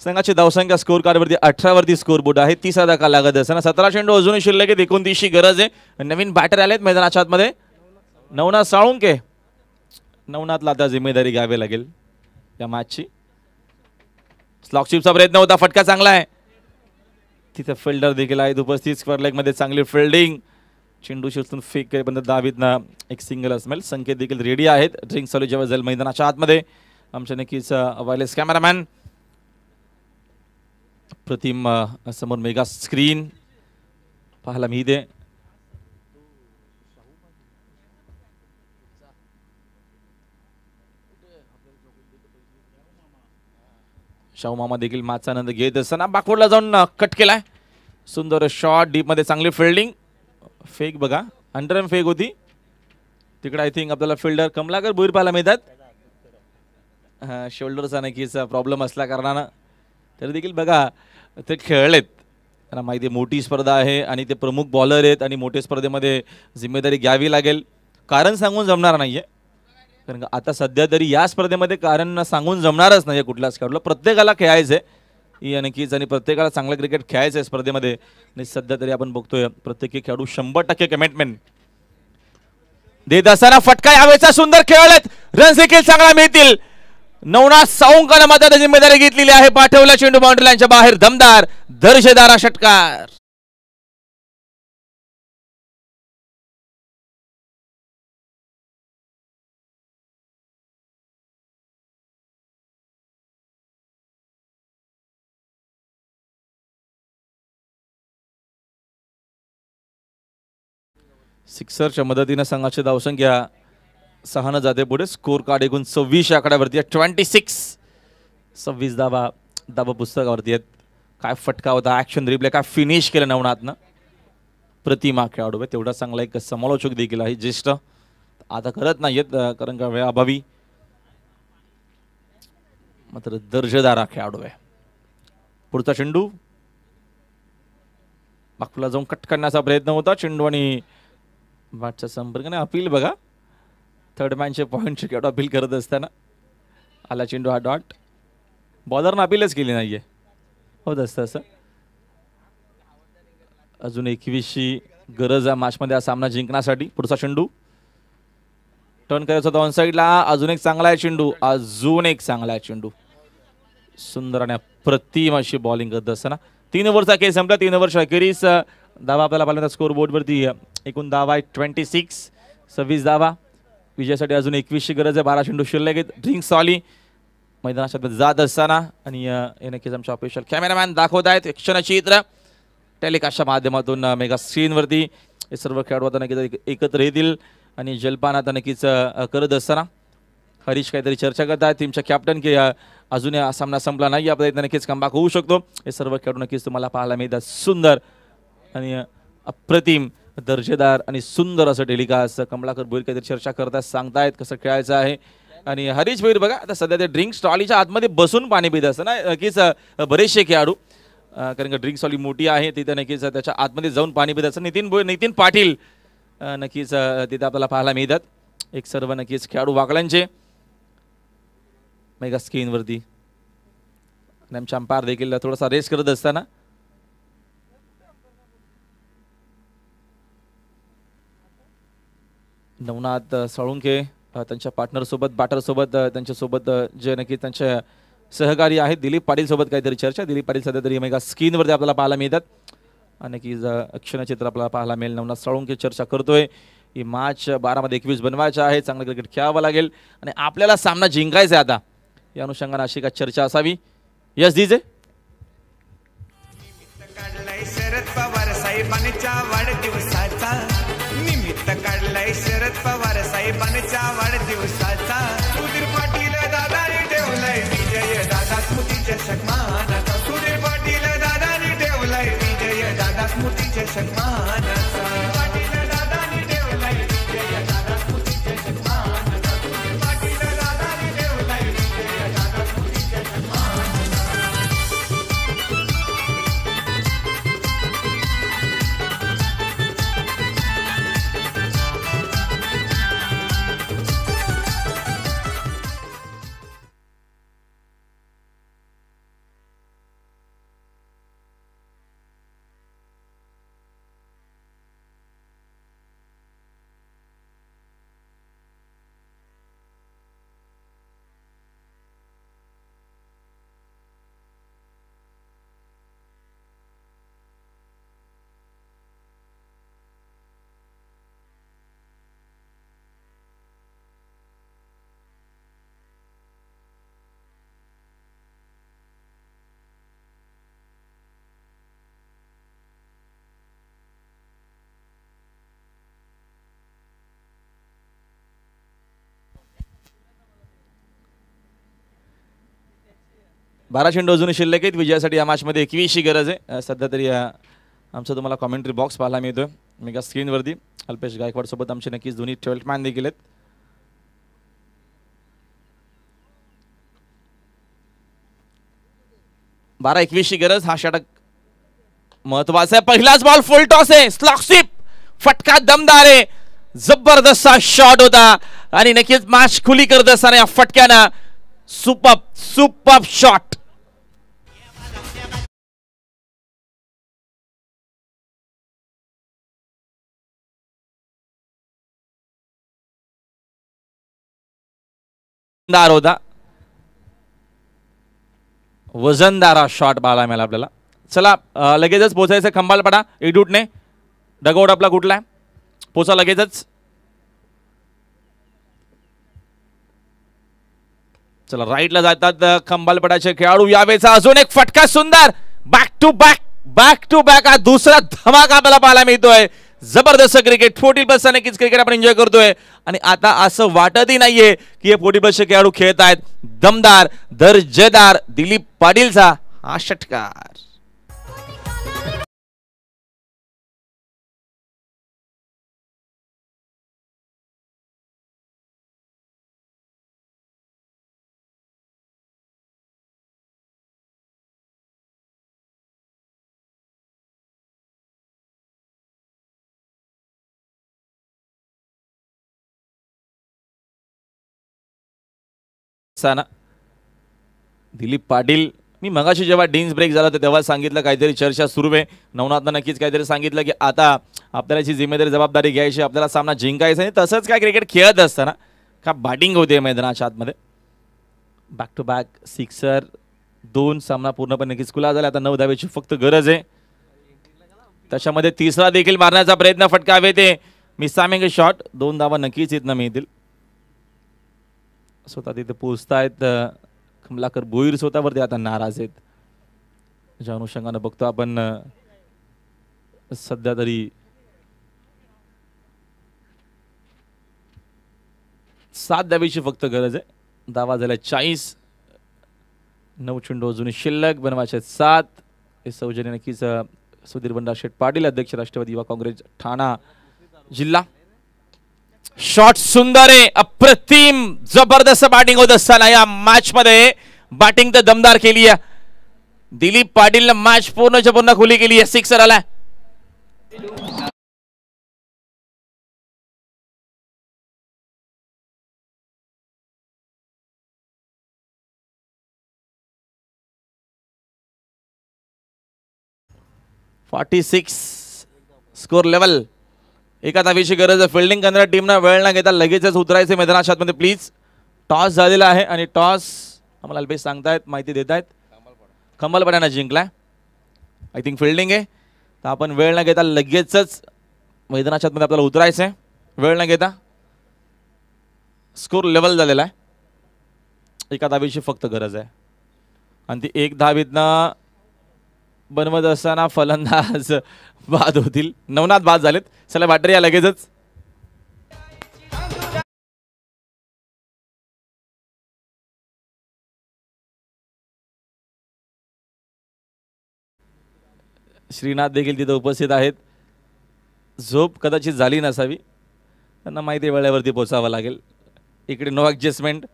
संघाची धावसंख्या स्कोर कार्डवरती अठरावरती स्कोर बोर्ड आहे तिसरा धक्का लागत असताना सतरा चेंडू अजूनही शिल्लक आहेत एकोणतीसची गरज आहे नवीन बॅटर आलेत मैदानाच्या आतमध्ये नवनाथ साळुंके नवनाथला आता जिम्मेदारी घ्यावी लागेल या मॅचची स्लॉकशिपचा प्रयत्न होता फटका चांगला आहे तिथं फिल्डर देखील आहेत उपस्थित स्क्वेअर मध्ये चांगली फिल्डिंग चेंडू शिरतून फेक करेपर्यंत ना एक सिंगल असमेल संकेत देखील रेडी आहेत ड्रिंक चालू जेव्हा जाईल मैदानाच्या आतमध्ये आमच्या नक्कीच वायरलेस कॅमेरामॅन प्रतिम समोर मेगा स्क्रीन पाहायला दे शाहू मामा देखील मागचा आनंद घेत असताना बाकवडला जाऊन कट uh, केलाय सुंदर शॉट मध्ये चांगली फिल्डिंग फेक बघा अंडरम फेक होती तिकडे आय थिंक आपल्याला फिल्डर कमलाकर भुईर पाहायला मिळतात शोल्डरचा नक्कीच प्रॉब्लेम असल्या कारणानं तरी देखील बघा ते खेळलेत त्यांना माहिती आहे मोठी स्पर्धा आहे आणि ते प्रमुख बॉलर आहेत आणि मोठ्या स्पर्धेमध्ये जिम्मेदारी घ्यावी लागेल कारण सांगून जमणार नाही आहे कारण आता सध्या तरी या स्पर्धेमध्ये कारण सांगून जमणारच नाही कुठल्याच खेळाडूला प्रत्येकाला खेळायचं आहे नक्कीच आणि प्रत्येकाला चांगलं क्रिकेट खेळायचं आहे स्पर्धेमध्ये आणि सध्या तरी आपण बघतोय प्रत्येकी खेळाडू शंभर टक्के कमिटमेंट देत असताना फटका यावेचा सुंदर खेळलेत रन्स देखील चांगला मिळतील नवनाथ सावंकानं मात्र जिम्मेदारी घेतलेली आहे पाठवला चेंडू बाउंड्रीलाईनच्या बाहेर दमदार दर्जेदारा षटकार सिक्सरच्या मदतीनं संघाची धावसंख्या सहना जाते पुढे स्कोर कार्ड एकूण सव्वीस आकड्यावरती आहे ट्वेंटी सिक्स सव्वीस दाबा दाबा पुस्तकावरती आहेत काय फटका होता ॲक्शन रिप्ले काय फिनिश केलं नवनाथनं प्रतिमा खेळाडू आहे तेवढा चांगला एक समालोचक देखील आहे ज्येष्ठ आता करत नाही येत कारण का वेळ अभावी मात्र दर्जेदारा खेळाडू आहे पुढचा चेंडू बाकूला जाऊन कट करण्याचा प्रयत्न होता चेंडू आणि संपर्क नाही अपील बघा थर्ड मॅनचे पॉईंट क्रिकेट अपील करत असताना आला चेंडू हा डॉट बॉलरनं अपीलच केली नाही आहे होत असतं असं अजून एकवीसशी गरज आहे मॅचमध्ये हा सामना जिंकण्यासाठी पुढचा चेंडू टर्न करायचा होता ऑन साईडला अजून एक चांगला आहे चेंडू अजून एक चांगला आहे चेंडू सुंदर आणि अप्रतिम अशी बॉलिंग करत असताना तीन ओव्हरचा केस संपला तीन ओव्हरच्या अखेरीस दावा आपल्याला पाहिला स्कोर बोर्डवरती एकूण दावा आहे ट्वेंटी सिक्स सव्वीस दावा विजयासाठी अजून एकवीसशे गरज आहे बारा चेंडू शिल्लक ड्रिंक सॉली मैदानाच्या जात असताना आणि हे नक्कीच आमच्या ऑफिशियल कॅमेरामॅन दाखवत आहेत क्षणचित्र टेलिकास्टच्या माध्यमातून मेगा स्क्रीनवरती हे सर्व खेळाडू आता नक्कीच एकत्र येतील आणि जलपान आता नक्कीच करत असताना हरीश काहीतरी चर्चा करत आहेत टीमच्या कॅप्टन की अजून सामना संपला नाही आपल्या इथं नक्कीच कमबॅक होऊ शकतो हे सर्व खेळाडू नक्कीच तुम्हाला पाहायला मिळतात सुंदर आणि अप्रतिम दर्जेदार आणि सुंदर असं टेलिकास्ट कमलाकर भोईर काहीतरी चर्चा करतात सांगतायत कसं खेळायचं आहे आणि हरीश भोईर बघा आता सध्या ते ड्रिंक स्टॉलीच्या आतमध्ये बसून पाणी पित असतं ना नक्कीच बरेचसे खेळाडू कारण का ड्रिंक स्टॉली मोठी आहे तिथे नक्कीच त्याच्या आतमध्ये जाऊन पाणी पित असतं नितीन बोई नितीन पाटील नक्कीच तिथे आपल्याला पाहायला मिळतात एक सर्व नक्कीच खेळाडू वाकड्यांचे मेगा स्क्रीनवरती आणि आमच्या अंपायर देखील थोडासा रेस्ट करत असताना नवनाथ साळुंखे त्यांच्या पार्टनरसोबत बॅटरसोबत त्यांच्यासोबत जे नक्की त्यांचे सहकारी आहेत दिलीप पाटीलसोबत सोबत काहीतरी चर्चा दिलीप पाटील सध्या तरी मेगा स्क्रीनवरती आपल्याला पाहायला मिळतात आणि की क्षणचित्र आपल्याला पाहायला मिळेल नवनाथ साळुंखे चर्चा करतोय ही मार्च बारामध्ये एकवीस बनवायचा आहे चांगलं क्रिकेट खेळावं लागेल आणि आपल्याला सामना जिंकायचा आहे आता या अनुषंगाने अशी का चर्चा असावी यस दिजे पवार वाढदिवसाचा मुहूर्त काढलाय शरद पवार साहेबांच्या वाढदिवसाचा सुधीर पाटील दादाने ठेवलाय विजय दादा स्मृतीच्या सन्मान सुधीर पाटील दादाने ठेवलाय विजय दादा स्मृतीच्या सन्मान बारा चेंडू अजूनही शिल्लक आहेत विजयासाठी या मॅचमध्ये एकवीसची गरज आहे सध्या तरी आमचा तुम्हाला कॉमेंट्री बॉक्स पाहायला मी का स्क्रीन स्क्रीनवरती अल्पेश गायकवाडसोबत आमचे नक्कीच दोन्ही ट्वेल्थ मॅन देखील आहेत बारा एकवीसची गरज हा षटक महत्वाचा आहे पहिलाच बॉल फुल टॉस आहे स्लॉकशिप फटका दमदार आहे जबरदस्त शॉट होता आणि नक्कीच मॅच खुली करत असताना या फटक्यानं सुपअप सुपअप शॉट दार होता वजनदारा शॉट पाहायला मिळाला आपल्याला चला लगेचच पोचायचं खंबाल पडा इडूटने डगआउट आपला कुठला आहे पोचा लगेचच चला राईटला जातात खंबालपटाचे खेळाडू यावेचा अजून एक फटका सुंदर back to back back to back हा दुसरा धमाका आपल्याला पाहायला मिळतोय जबरदस्त क्रिकेट फोर्टी प्लस नक्कीच क्रिकेट आपण एन्जॉय करतोय आणि आता असं वाटतही नाहीये की हे फोर्टी प्लसचे खेळाडू खेळत आहेत दमदार दर्जेदार दिलीप पाटीलचा हा षटकार ना दिलीप पाटील मी मगाशी जेव्हा डीन्स ब्रेक झाला तर तेव्हा सांगितलं काहीतरी चर्चा सुरू आहे नवनाथनं नक्कीच काहीतरी सांगितलं की आता आपल्याला जी जिम्मेदारी जबाबदारी घ्यायची आपल्याला सामना जिंकायचा नाही तसंच काय क्रिकेट खेळत असताना का बॅटिंग होते मैदानाच्या आतमध्ये बॅक टू बॅक सिक्सर दोन सामना पूर्णपणे नक्कीच खुला झाला आता नऊ धावेची फक्त गरज आहे त्याच्यामध्ये तिसरा देखील मारण्याचा प्रयत्न फटकावे ते मिसामेंगे शॉट दोन धावा नक्कीच इथनं मिळतील स्वतः तिथे पोचतायत कमलाकर भोईर स्वतःवरती आता नाराज आहेत ज्या अनुषंगानं बघतो आपण सध्या तरी सात धावेची फक्त गरज आहे दावा झाल्या चाळीस नऊ चेंडू अजून शिल्लक बनवायचे सात हे सौजन्य नक्कीच सुधीर शेठ पाटील अध्यक्ष राष्ट्रवादी युवा काँग्रेस ठाणा जिल्हा शॉट सुंदर आहे अप्रतिम जबरदस्त बॅटिंग होत असताना या मॅच मध्ये बॅटिंग तर दमदार केली आहे दिलीप पाटीलनं मॅच पूर्णच्या पूर्ण खुली केली आहे सिक्सर आला फॉर्टी सिक्स स्कोर लेवल एका दहावीची गरज आहे फिल्डिंग करणाऱ्या टीमना वेळ ना घेता लगेचच उतरायचे मैदानाच्या आतमध्ये प्लीज टॉस झालेला आहे आणि टॉस आम्हाला अल्पेश सांगतायत माहिती देत आहेत खंबलपड्यानं जिंकलाय आय थिंक फिल्डिंग आहे तर आपण वेळ न घेता लगेचच मैदानाच्या आतमध्ये आपल्याला उतरायचं आहे वेळ न घेता स्कोर लेवल झालेला आहे एका दहावीची फक्त गरज आहे आणि ती एक दहावीतनं बनवत असताना फलंदाज बाद होतील नवनाथ बाद झालेत चला वाटर या लगेचच श्रीनाथ देखील तिथे उपस्थित आहेत झोप कदाचित झाली नसावी त्यांना माहिती वेळेवरती पोचावं लागेल इकडे नो ॲडजस्टमेंट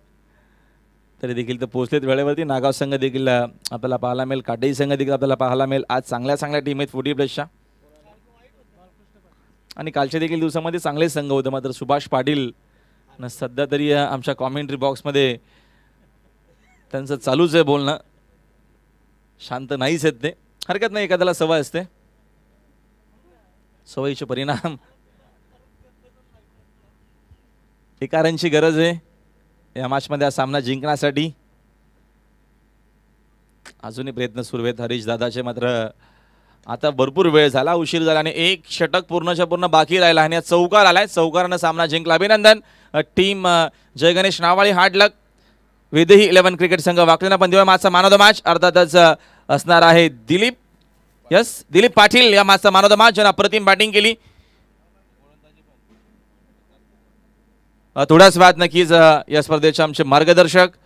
तरी देखील तर पोहोचलेत वेळेवरती नागाव संघ देखील आपल्याला पाहायला मिळेल काटेही संघ देखील आपल्याला पाहायला मिळेल आज चांगल्या चांगल्या टीम आहेत फोर्टी प्लसच्या आणि कालच्या देखील दिवसामध्ये चांगले संघ होते मात्र सुभाष पाटील ना सध्या तरी आमच्या कॉमेंट्री बॉक्समध्ये त्यांचं चालूच आहे बोलणं शांत नाहीच आहेत ते हरकत नाही एखाद्याला सवय असते सवयीचे परिणाम एकारांची गरज आहे या मॅचमध्ये हा सामना जिंकण्यासाठी अजूनही प्रयत्न सुरू आहेत हरीश दादाचे मात्र आता भरपूर वेळ झाला उशीर झाला आणि एक षटक पूर्णच्या पूर्ण बाकी राहिला आणि चौकार आलाय चौकारानं सामना जिंकला अभिनंदन टीम जयगणेश नावाळी हाडलक वेदही इलेव्हन क्रिकेट संघ ना पण दिवस माझा मान ऑफ द मॅच अर्थातच असणार आहे दिलीप यस दिलीप पाटील या मागचा मान ऑफ द मॅच ज्यांना अप्रतिम बॅटिंग केली थोड्याच वेळात नक्कीच या स्पर्धेचे आमचे मार्गदर्शक